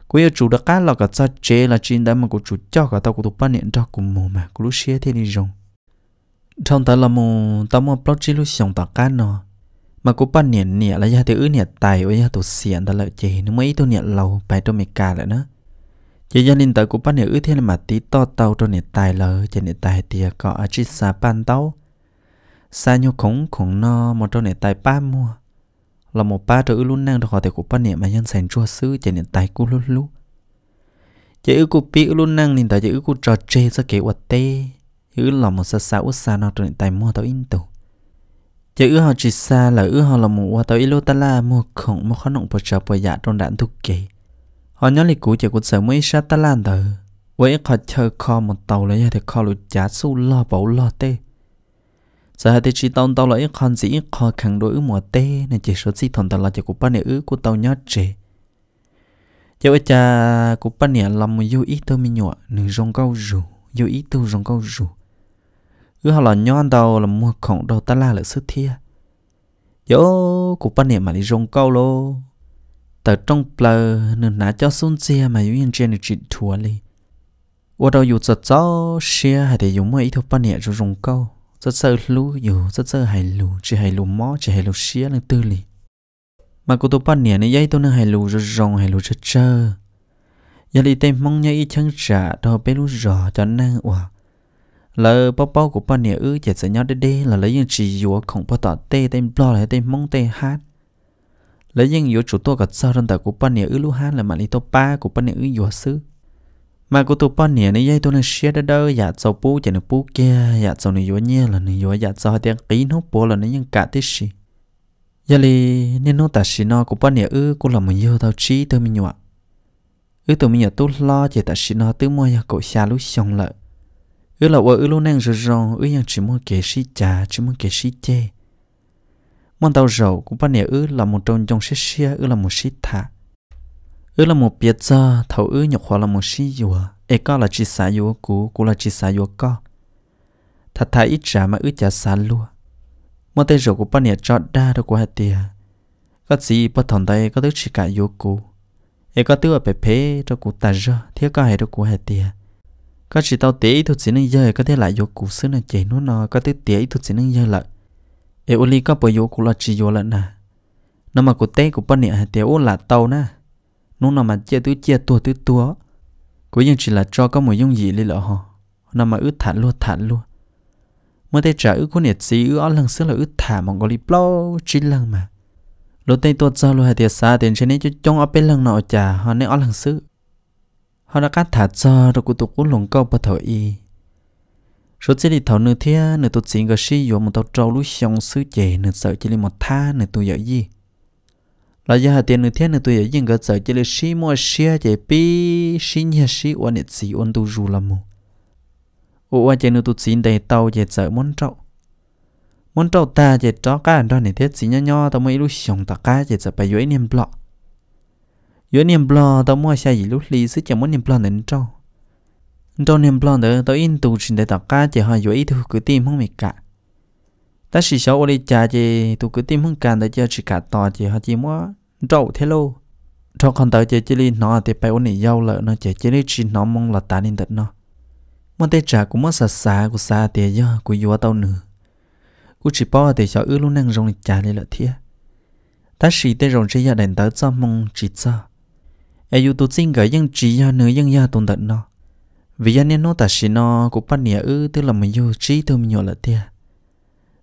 cú yêu chủ đặc cá là cả sa chế là chỉ đã mà cú chủ cho cả tao cú tổ ba niệm cho cú mua mà cú lúc xé thế đi rong trong ta là mù ta mua plot chỉ lúc xong ta cá nó mà cú ba niệm niệm là giờ tiệc ư niệm tài ở giờ tổ xiên ta lợi chế nó mới tổ niệm lâu bài tổ mệt cả lại nữa chỉ do linh tử của bác này ư thế là mà tí to tàu cho nè tài lờ trên nè tài thì có ở trên xa ban tàu xa nhau khủng khủng no một trong nè tài ba mua là một ba trở luôn năng được họ thì của bác này mà nhân sản chua sứ trên nè tài của lúc lúc chỉ ư của biết luôn năng linh tới chỉ ư của trò chơi ra kế hoạch tê ư là một xa xa út xa nó cho nè tài mua tàu in tù chỉ ư họ chỉ xa là ư họ là một hoa tàu ít lô ta la mua khổng mua khó nọng bờ chờ bờ dạ trong đạn thuốc kỳ họ nhớ lịch cũ chỉ có sớm mới sát ta lan tờ với họ chơi kho một tàu lấy thì kho lụt giá su lo bảo lo tê giờ thì chỉ tàu tàu lấy con dĩ kho khẳng đối mùa tê nên chỉ số gì thuận tàu là chỉ của ba nẻ ứ của tàu nhớ trẻ cho cha của ba nẻ làm một yêu ít tôi mi nhọ nửa rong câu rủ yêu ít tôi rong câu rủ cứ họ là nhon tàu là mua khổng đầu ta la là sức thia yo của ba nẻ mà đi rong câu lô tờ trong plơ nên nã cho xuống xe mà yếu yên trên được chuyện thua li ô đâu dù giật gió xe hay để dùng mấy thuộc ban nhẹ cho rồng câu rất sợ lú dù rất sợ hay lú chỉ hay lú mỏ, chỉ hay lú xe nên tư li mà cô tôi ban nhẹ này dây tôi nên hay lú rồi rồng hay lú rất, chơi giờ đi tìm mong nhau ý chân trả đâu bé lú rõ cho năng quả lỡ bao bao của ban nhẹ ư chỉ sợ nhau đê đê là lấy những chỉ dúa không bao tỏ tê tên blo lại tên mong tê hát lấy những yếu chủ tôi cả sau rằng tại của bạn nhà ư lu han là mà lý tôi ba của bạn nhà ư yếu sư mà của tôi bạn nhà này dây tôi là share đó đâu dạ sau bố chỉ là bố kia dạ sau này yếu nhẹ là này yếu dạ sau hai tiếng ký nó bố là này những cả tiết gì giờ li nên nó ta xí nó của bạn nhà ư cũng là một yếu tao trí tôi mình nhọ ư tôi mình nhọ tôi lo chỉ ta xí nó tôi mua nhà cậu xa lúc xong lợi ư là ư lu năng rồi rồi ư yang chỉ mua kế sĩ cha chỉ mua kế sĩ chê mong tàu rầu cũng bắt nè ư là một trong trong xí xe ư là một xí thả ư là một biệt giờ thầu ư nhọc hòa là một xí dùa e có là chỉ xả dùa cũ cũng là chỉ xả dùa có thật thà ít trả mà ư chả xả lúa mong tay rầu cũng bắt nè chọn đa đâu của hai tia có gì bắt thằng tay có tức chỉ cả dùa cũ e có tức ở bề phế đâu của ta rơ thiếu có hai đâu của hai tia có chỉ tao tế thuộc chỉ nên giờ có thể lại dùa cũ xứ này chạy nó nò có tức tế thuộc chỉ nên giờ lại e uli ka po yo kula chi yo la na nó mà cụ té cụ bận nè à? tiểu là tàu na nó nó mà chia tứ chia tua tứ tua cụ nhưng chỉ là cho có một dung gì li lọ họ nó mà ướt thản luôn thản luôn mới tay trả ướt của nhiệt sĩ ướt ở lần xưa là ướt thả mong có li plo chín lần mà lô tay tuột ra luôn hay tiệt xa tiền trên ấy cho trong ở bên lần nọ trả họ nên ở lần xưa họ đã cắt thả cho rồi cụ tụ cũng lồng câu bờ thổi y số chỉ đi thầu nửa thế nửa tôi chỉ có sử dụng một tàu trâu lúa xong sứ chè nửa sợ chỉ đi một tha nửa tôi dạy gì là do hạt tiền nửa thế nửa tôi dạy gì có sợ chỉ đi xí mua xia chè pi xí nhà xí quan nết xí quan tu rù làm mù ô quan chè nửa tôi chỉ đầy tàu chè sợ muốn trâu muốn trâu ta chè chó cá đó nửa thế chỉ nho nho tao mới lúa xong tao cá chè sợ phải dưới niêm blọ dưới niêm blọ tao mua xia gì lúa lì sứ chè muốn niêm blọ nửa trâu Đồ niềm blond đó tôi in tù trình để tạo cá chỉ hỏi dụ ý thu cứ tìm không mệt cả ta chỉ số đi cha chỉ tụ cứ tìm không cần để cho chỉ cả to chỉ họ chỉ mua trâu thế lô cho con tàu chỉ chỉ đi nó thì phải ổn định dâu lợn nó chỉ chỉ đi chỉ nó mong là ta nên tận nó mà tê trả cũng mất xa xa của xa tiền do của vua tàu nữa của chỉ bao thì cho ư luôn năng rong trả lại lợi thiệt ta chỉ tê rong chỉ gia đình tới cho mong chỉ cho ai yêu tụ sinh gửi dân chỉ gia nữ dân gia tồn tận nó vì anh nên nói ta xin nó cũng bắt nhớ ư tức là mình yêu trí tôi mình nhớ là thế,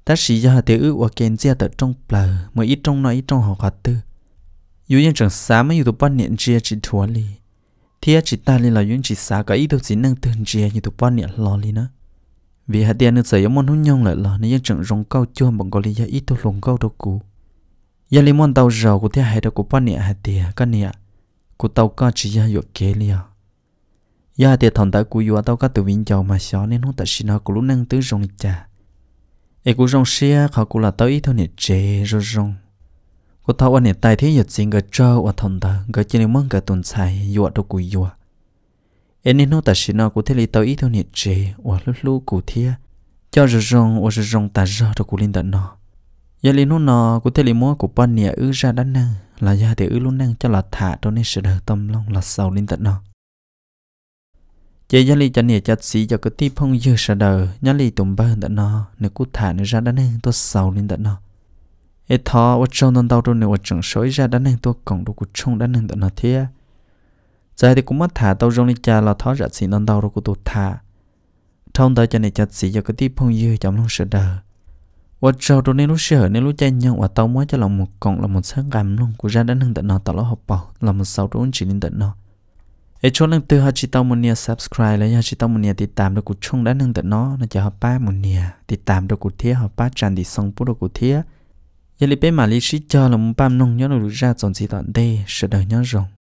ta xin do tiêu ư và kèn chia tận trong bờ mà ít trong nói ít trong họ hoạt tư yêu nhân chẳng xá mà yêu tụ bắt niệm chia chỉ thua li thì chỉ ta li là yun chỉ xá cả ít tụ chỉ năng tương chia yêu tụ bắt niệm lo li nữa vì hạt tiền nước sấy món hôn nhông lại là nên chẳng rong cao chưa bằng gọi là ít tụ lồng cao đâu cũ giờ li món tàu giàu của thế hệ đó của bắt niệm hạt tiền cái niệm của tàu ca chỉ do yêu kế liền ya dạ, tiệt thằng ta cú yêu tao cả tự vinh chào mà xóa nên nó ta xin nó cú lúc năng tứ rong cha em cú rong xe họ cú là tới ít thôi nè chê rồi rong có tao anh nè tài thế nhật xin gờ trâu và thằng ta gờ chỉ nên mong gờ tuần xài yêu đâu cú yêu em nên nó ta xin nó cú thế li tới ít thôi nè chê và lúc lúc cú thia cho rồi rong ở rồi rong ta ra đâu cú lên tận nọ, giờ lên nó nó cú thế li mua cú ban nè ứ ra đan năng là ya thì ứ lúc năng cho là thả cho nên sự đời tâm long là sầu lên tận nọ chế nhà li chân nhẹ chặt xí cho cái tí phong dư sợ đờ nhà lì tụm bơ tận nó nếu cú thả nó ra đã nên tôi sầu lên tận nó ít thọ ở trong non đau rồi nếu ở trong sói ra đã nên tôi còn đồ cú trông đã nên tận nó thế giờ thì cũng mất thả tao rong đi cha là thọ ra xí non đau rồi cú tôi thả thông tới chân nhẹ chặt xí cho cái tí phong dư trong lòng sợ đờ vật trong rồi nếu lúc sợ nếu lúc chạy nhau và tao mới cho lòng một còn là một sáng cảm luôn của ra đã nên tận nó tao lo học bảo là một sầu rồi chỉ nên tận nó ai cho lần từ họ chỉ tao một nia subscribe lấy họ chỉ tao một nia thì tạm được cuộc chung đã nâng tận nó nó chỉ họ ba một nia thì tạm được cuộc thiết họ ba tràn thì xong bút được cuộc thiết giờ lấy bé mà lấy sĩ cho là một bám nông nhớ nó ra chọn gì tận đây sẽ đời nhớ rồng